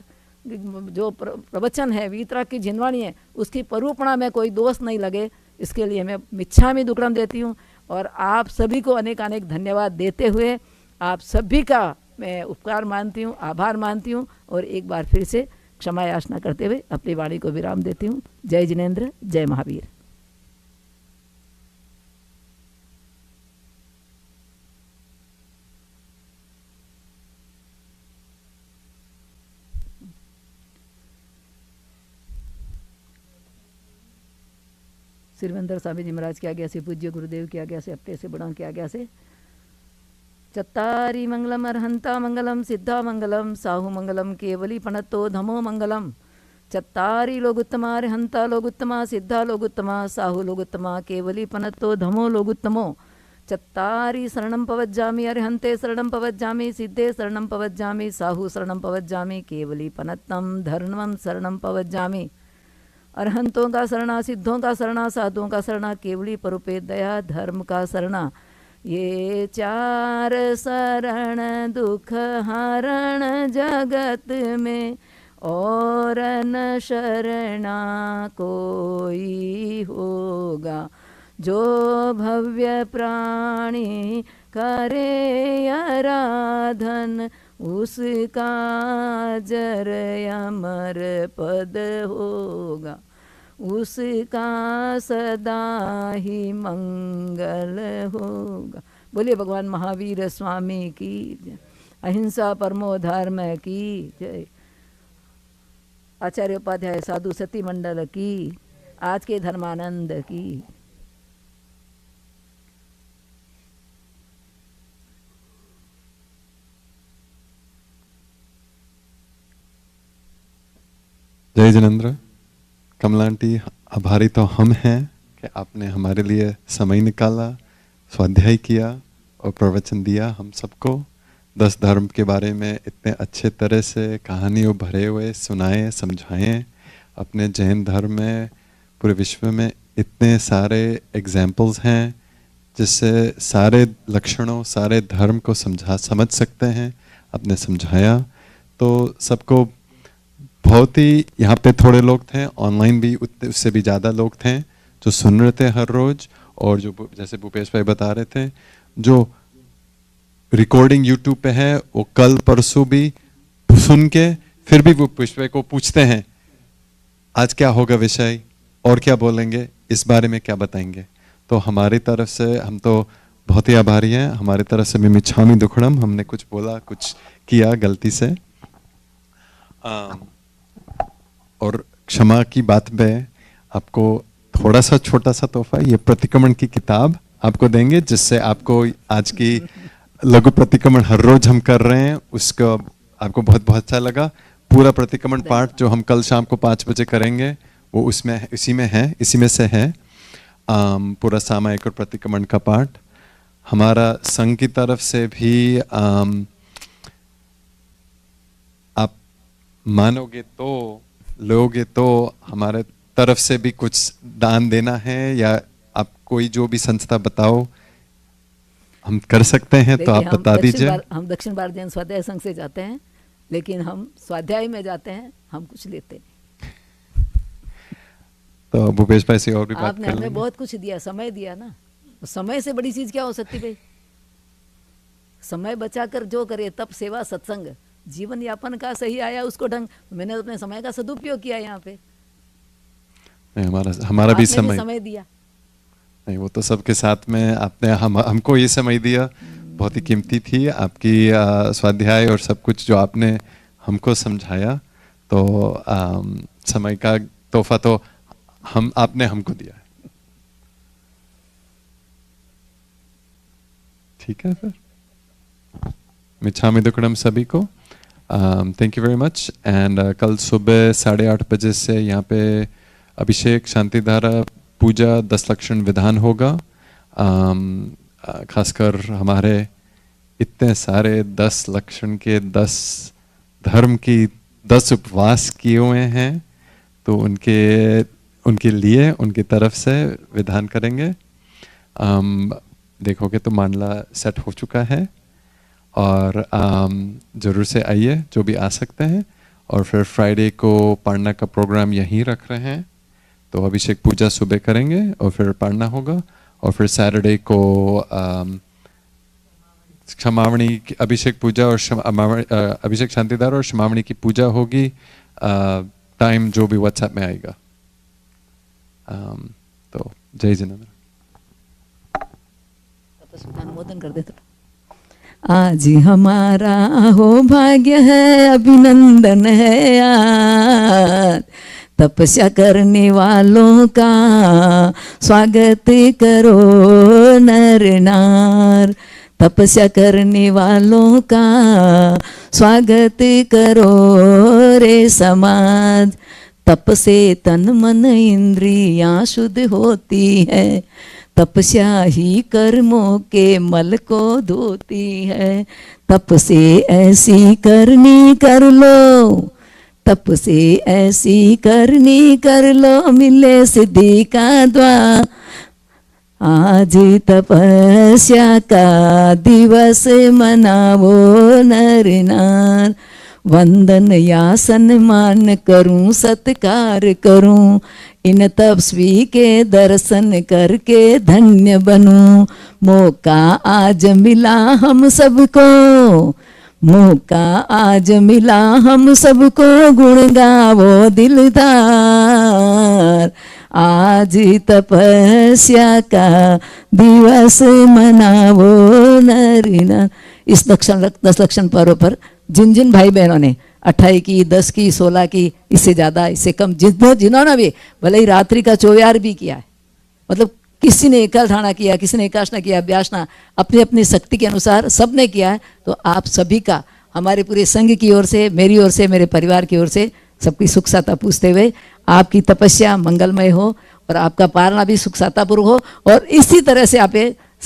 जो प्रवचन है वीतरा की जिनवाणी है उसकी परूपणा में कोई दोष नहीं लगे इसके लिए मैं मिच्छा में दुकड़म देती हूँ और आप सभी को अनेक अनेक धन्यवाद देते हुए आप सभी का मैं उपकार मानती हूँ आभार मानती हूँ और एक बार फिर से क्षमा याचना करते हुए अपनी वाणी को विराम देती हूँ जय जिनेन्द्र जय महावीर सिरविंदर साहब जी महाराज के आगे से पूज्य गुरुदेव के आगे से अपने से बड़ों के आगे से चतारी मंगलम अरहंता मंगलम सिद्धा मंगलम साहू मंगलम केवली पणतो धमो मंगलम चतारी लोगुत्तमा अरहंता लोगुत्तमा सिद्धा लोगुत्तमा साहू लोगुत्तमा केवली पनतो धमो लोगुत्तमो चत्तारी शरणं पवज्जामि अरिहन्ते शरण पवज्जामि सिद्धे शरण पवज्जामि साहू शरण पवज्जामि केवली पनत्तं धर्म शरण पवज्जामि अरहंतों का शरणा सिद्धों का शरणा साधुओं का शरणा केवली परुपे दया धर्म का शरणा ये चार शरण दुख हरण जगत में और न शरणा कोई होगा जो भव्य प्राणी करे आराधन उसका जर अमर पद होगा उसका सदा ही मंगल होगा बोलिए भगवान महावीर स्वामी की अहिंसा परमो धर्म की जय आचार्य उपाध्याय साधु सती मंडल की आज के धर्मानंद की जय जनेन्द्र कमला आंटी आभारी तो हम हैं कि आपने हमारे लिए समय निकाला स्वाध्याय किया और प्रवचन दिया हम सबको दस धर्म के बारे में इतने अच्छे तरह से कहानियों भरे हुए सुनाए समझाए अपने जैन धर्म में पूरे विश्व में इतने सारे एग्जाम्पल्स हैं जिससे सारे लक्षणों सारे धर्म को समझा समझ सकते हैं आपने समझाया तो सबको बहुत ही यहाँ पे थोड़े लोग थे ऑनलाइन भी उतने उससे भी ज़्यादा लोग थे जो सुन रहे थे हर रोज़ और जो जैसे भूपेश भाई बता रहे थे जो रिकॉर्डिंग यूट्यूब पे है वो कल परसों भी सुन के फिर भी वो पुष्पे को पूछते हैं आज क्या होगा विषय और क्या बोलेंगे इस बारे में क्या बताएंगे तो हमारी तरफ से हम तो बहुत ही आभारी हैं हमारी तरफ से भी मिछामी दुखड़म हमने कुछ बोला कुछ किया गलती से आ, और क्षमा की बात में आपको थोड़ा सा छोटा सा तोहफा ये प्रतिक्रमण की किताब आपको देंगे जिससे आपको आज की लघु प्रतिक्रमण हर रोज हम कर रहे हैं उसका आपको बहुत बहुत अच्छा लगा पूरा प्रतिक्रमण पाठ जो हम कल शाम को पाँच बजे करेंगे वो उसमें इसी में है इसी में से है आम, पूरा सामायिक और प्रतिक्रमण का पाठ हमारा संघ की तरफ से भी आम, आप मानोगे तो लोगे तो हमारे तरफ से भी कुछ दान देना है या आप कोई जो भी संस्था बताओ हम कर सकते हैं तो आप बता दीजिए हम दक्षिण भारतीय स्वाध्याय संघ से जाते हैं लेकिन हम स्वाध्याय में जाते हैं हम कुछ लेते हैं तो भूपेश भाई से और भी बात आपने हमें बहुत कुछ दिया समय दिया ना तो समय से बड़ी चीज क्या हो सकती भाई समय बचाकर जो करे तब सेवा सत्संग जीवन यापन का सही आया उसको ढंग मैंने तो अपने समय का सदुपयोग किया यहाँ पे नहीं हमारा हमारा भी समय समय दिया नहीं वो तो सबके साथ में आपने हम हमको ये समय दिया बहुत ही कीमती थी आपकी स्वाध्याय और सब कुछ जो आपने हमको समझाया तो आ, समय का तोहफा तो हम आपने हमको दिया है ठीक है फिर मिच्छामी दुकड़म सभी को thank you very much and कल सुबह साढ़े आठ बजे से यहाँ पे अभिषेक शांति धारा पूजा दस लक्षण विधान होगा um, uh, खासकर हमारे इतने सारे दस लक्षण के दस धर्म की दस उपवास किए हुए हैं तो उनके उनके लिए उनकी तरफ से विधान करेंगे um, देखोगे तो मानला सेट हो चुका है और um, ज़रूर से आइए जो भी आ सकते हैं और फिर फ्राइडे को पढ़ना का प्रोग्राम यहीं रख रहे हैं तो अभिषेक पूजा सुबह करेंगे और फिर पढ़ना होगा और फिर सैटरडे को um, क्षमावणी अभिषेक पूजा और uh, अभिषेक शांतिदार और क्षमावणी की पूजा होगी टाइम uh, जो भी व्हाट्सएप में आएगा um, तो जय जिनेन्द्र तो अनुमोदन कर देते आज हमारा हो भाग्य है अभिनंदन है यार तपस्या करने वालों का स्वागत करो नर नार तपस्या करने वालों का स्वागत करो रे समाज तप से तन मन इंद्रियां शुद्ध होती है तपस्या ही कर्मों के मल को धोती है तप से ऐसी करनी कर लो तप से ऐसी करनी कर लो मिले सिद्धि का द्वार आज तपस्या का दिवस मनावो नर वंदन या सन्मान करूं सत्कार करूं इन तपस्वी के दर्शन करके धन्य बनूं मौका आज मिला हम सबको मौका आज मिला हम सबको गुण गावो दिलदार आज तपस्या का दिवस मनावो नरीना इस लक्षण दस लक्षण पर्व पर जिन जिन भाई बहनों ने अट्ठाई की दस की सोलह की इससे ज़्यादा इससे कम जितने जिन्होंने भी भले ही रात्रि का चौव्यार भी किया है मतलब किसी ने एकाठाना किया किसी ने एकाशना किया अभ्यासना अपनी अपनी शक्ति के अनुसार सब ने किया है तो आप सभी का हमारे पूरे संघ की ओर से मेरी ओर से मेरे परिवार की ओर से सबकी सुख साता पूछते हुए आपकी तपस्या मंगलमय हो और आपका पारणा भी सुख सातापूर्व हो और इसी तरह से आप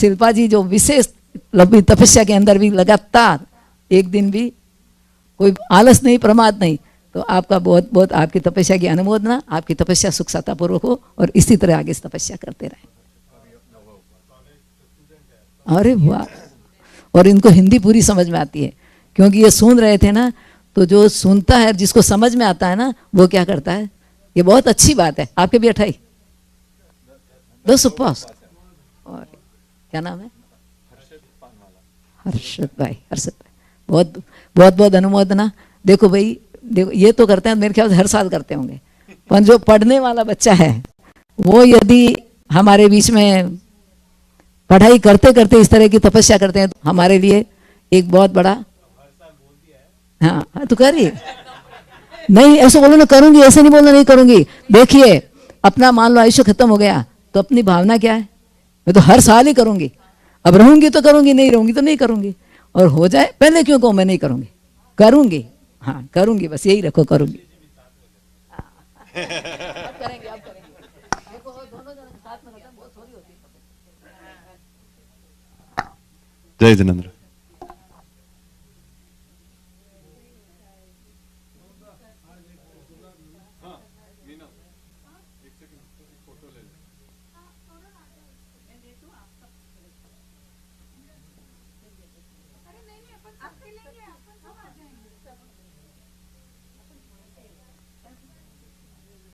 शिल्पा जी जो विशेष लंबी तपस्या के अंदर भी लगातार एक दिन भी कोई आलस नहीं प्रमाद नहीं तो आपका बहुत बहुत आपकी तपस्या की अनुमोदना आपकी तपस्या सुख सत्तापूर्वक हो और इसी तरह आगे तपस्या करते रहे अरे वाह और इनको हिंदी पूरी समझ में आती है क्योंकि ये सुन रहे थे ना तो जो सुनता है जिसको समझ में आता है ना वो क्या करता है ये बहुत अच्छी बात है आपके भी अठाई दो उपवास और क्या नाम है हर्षद भाई हर्षद भाई बहुत बहुत बहुत अनुमोदना देखो भाई देखो ये तो करते हैं मेरे ख्याल से हर साल करते होंगे पर जो पढ़ने वाला बच्चा है वो यदि हमारे बीच में पढ़ाई करते करते इस तरह की तपस्या करते हैं तो हमारे लिए एक बहुत बड़ा हाँ, हाँ तो कर रही नहीं ऐसे बोलो ना करूंगी ऐसे नहीं बोलना नहीं करूंगी देखिए अपना मान लो आयुष्य खत्म हो गया तो अपनी भावना क्या है मैं तो हर साल ही करूंगी अब रहूंगी तो करूंगी नहीं रहूंगी तो नहीं करूंगी और हो जाए पहले क्यों कहूं मैं नहीं करूंगी करूंगी हाँ करूंगी बस यही रखो करूंगी करेंगे जय जिनेन्द्र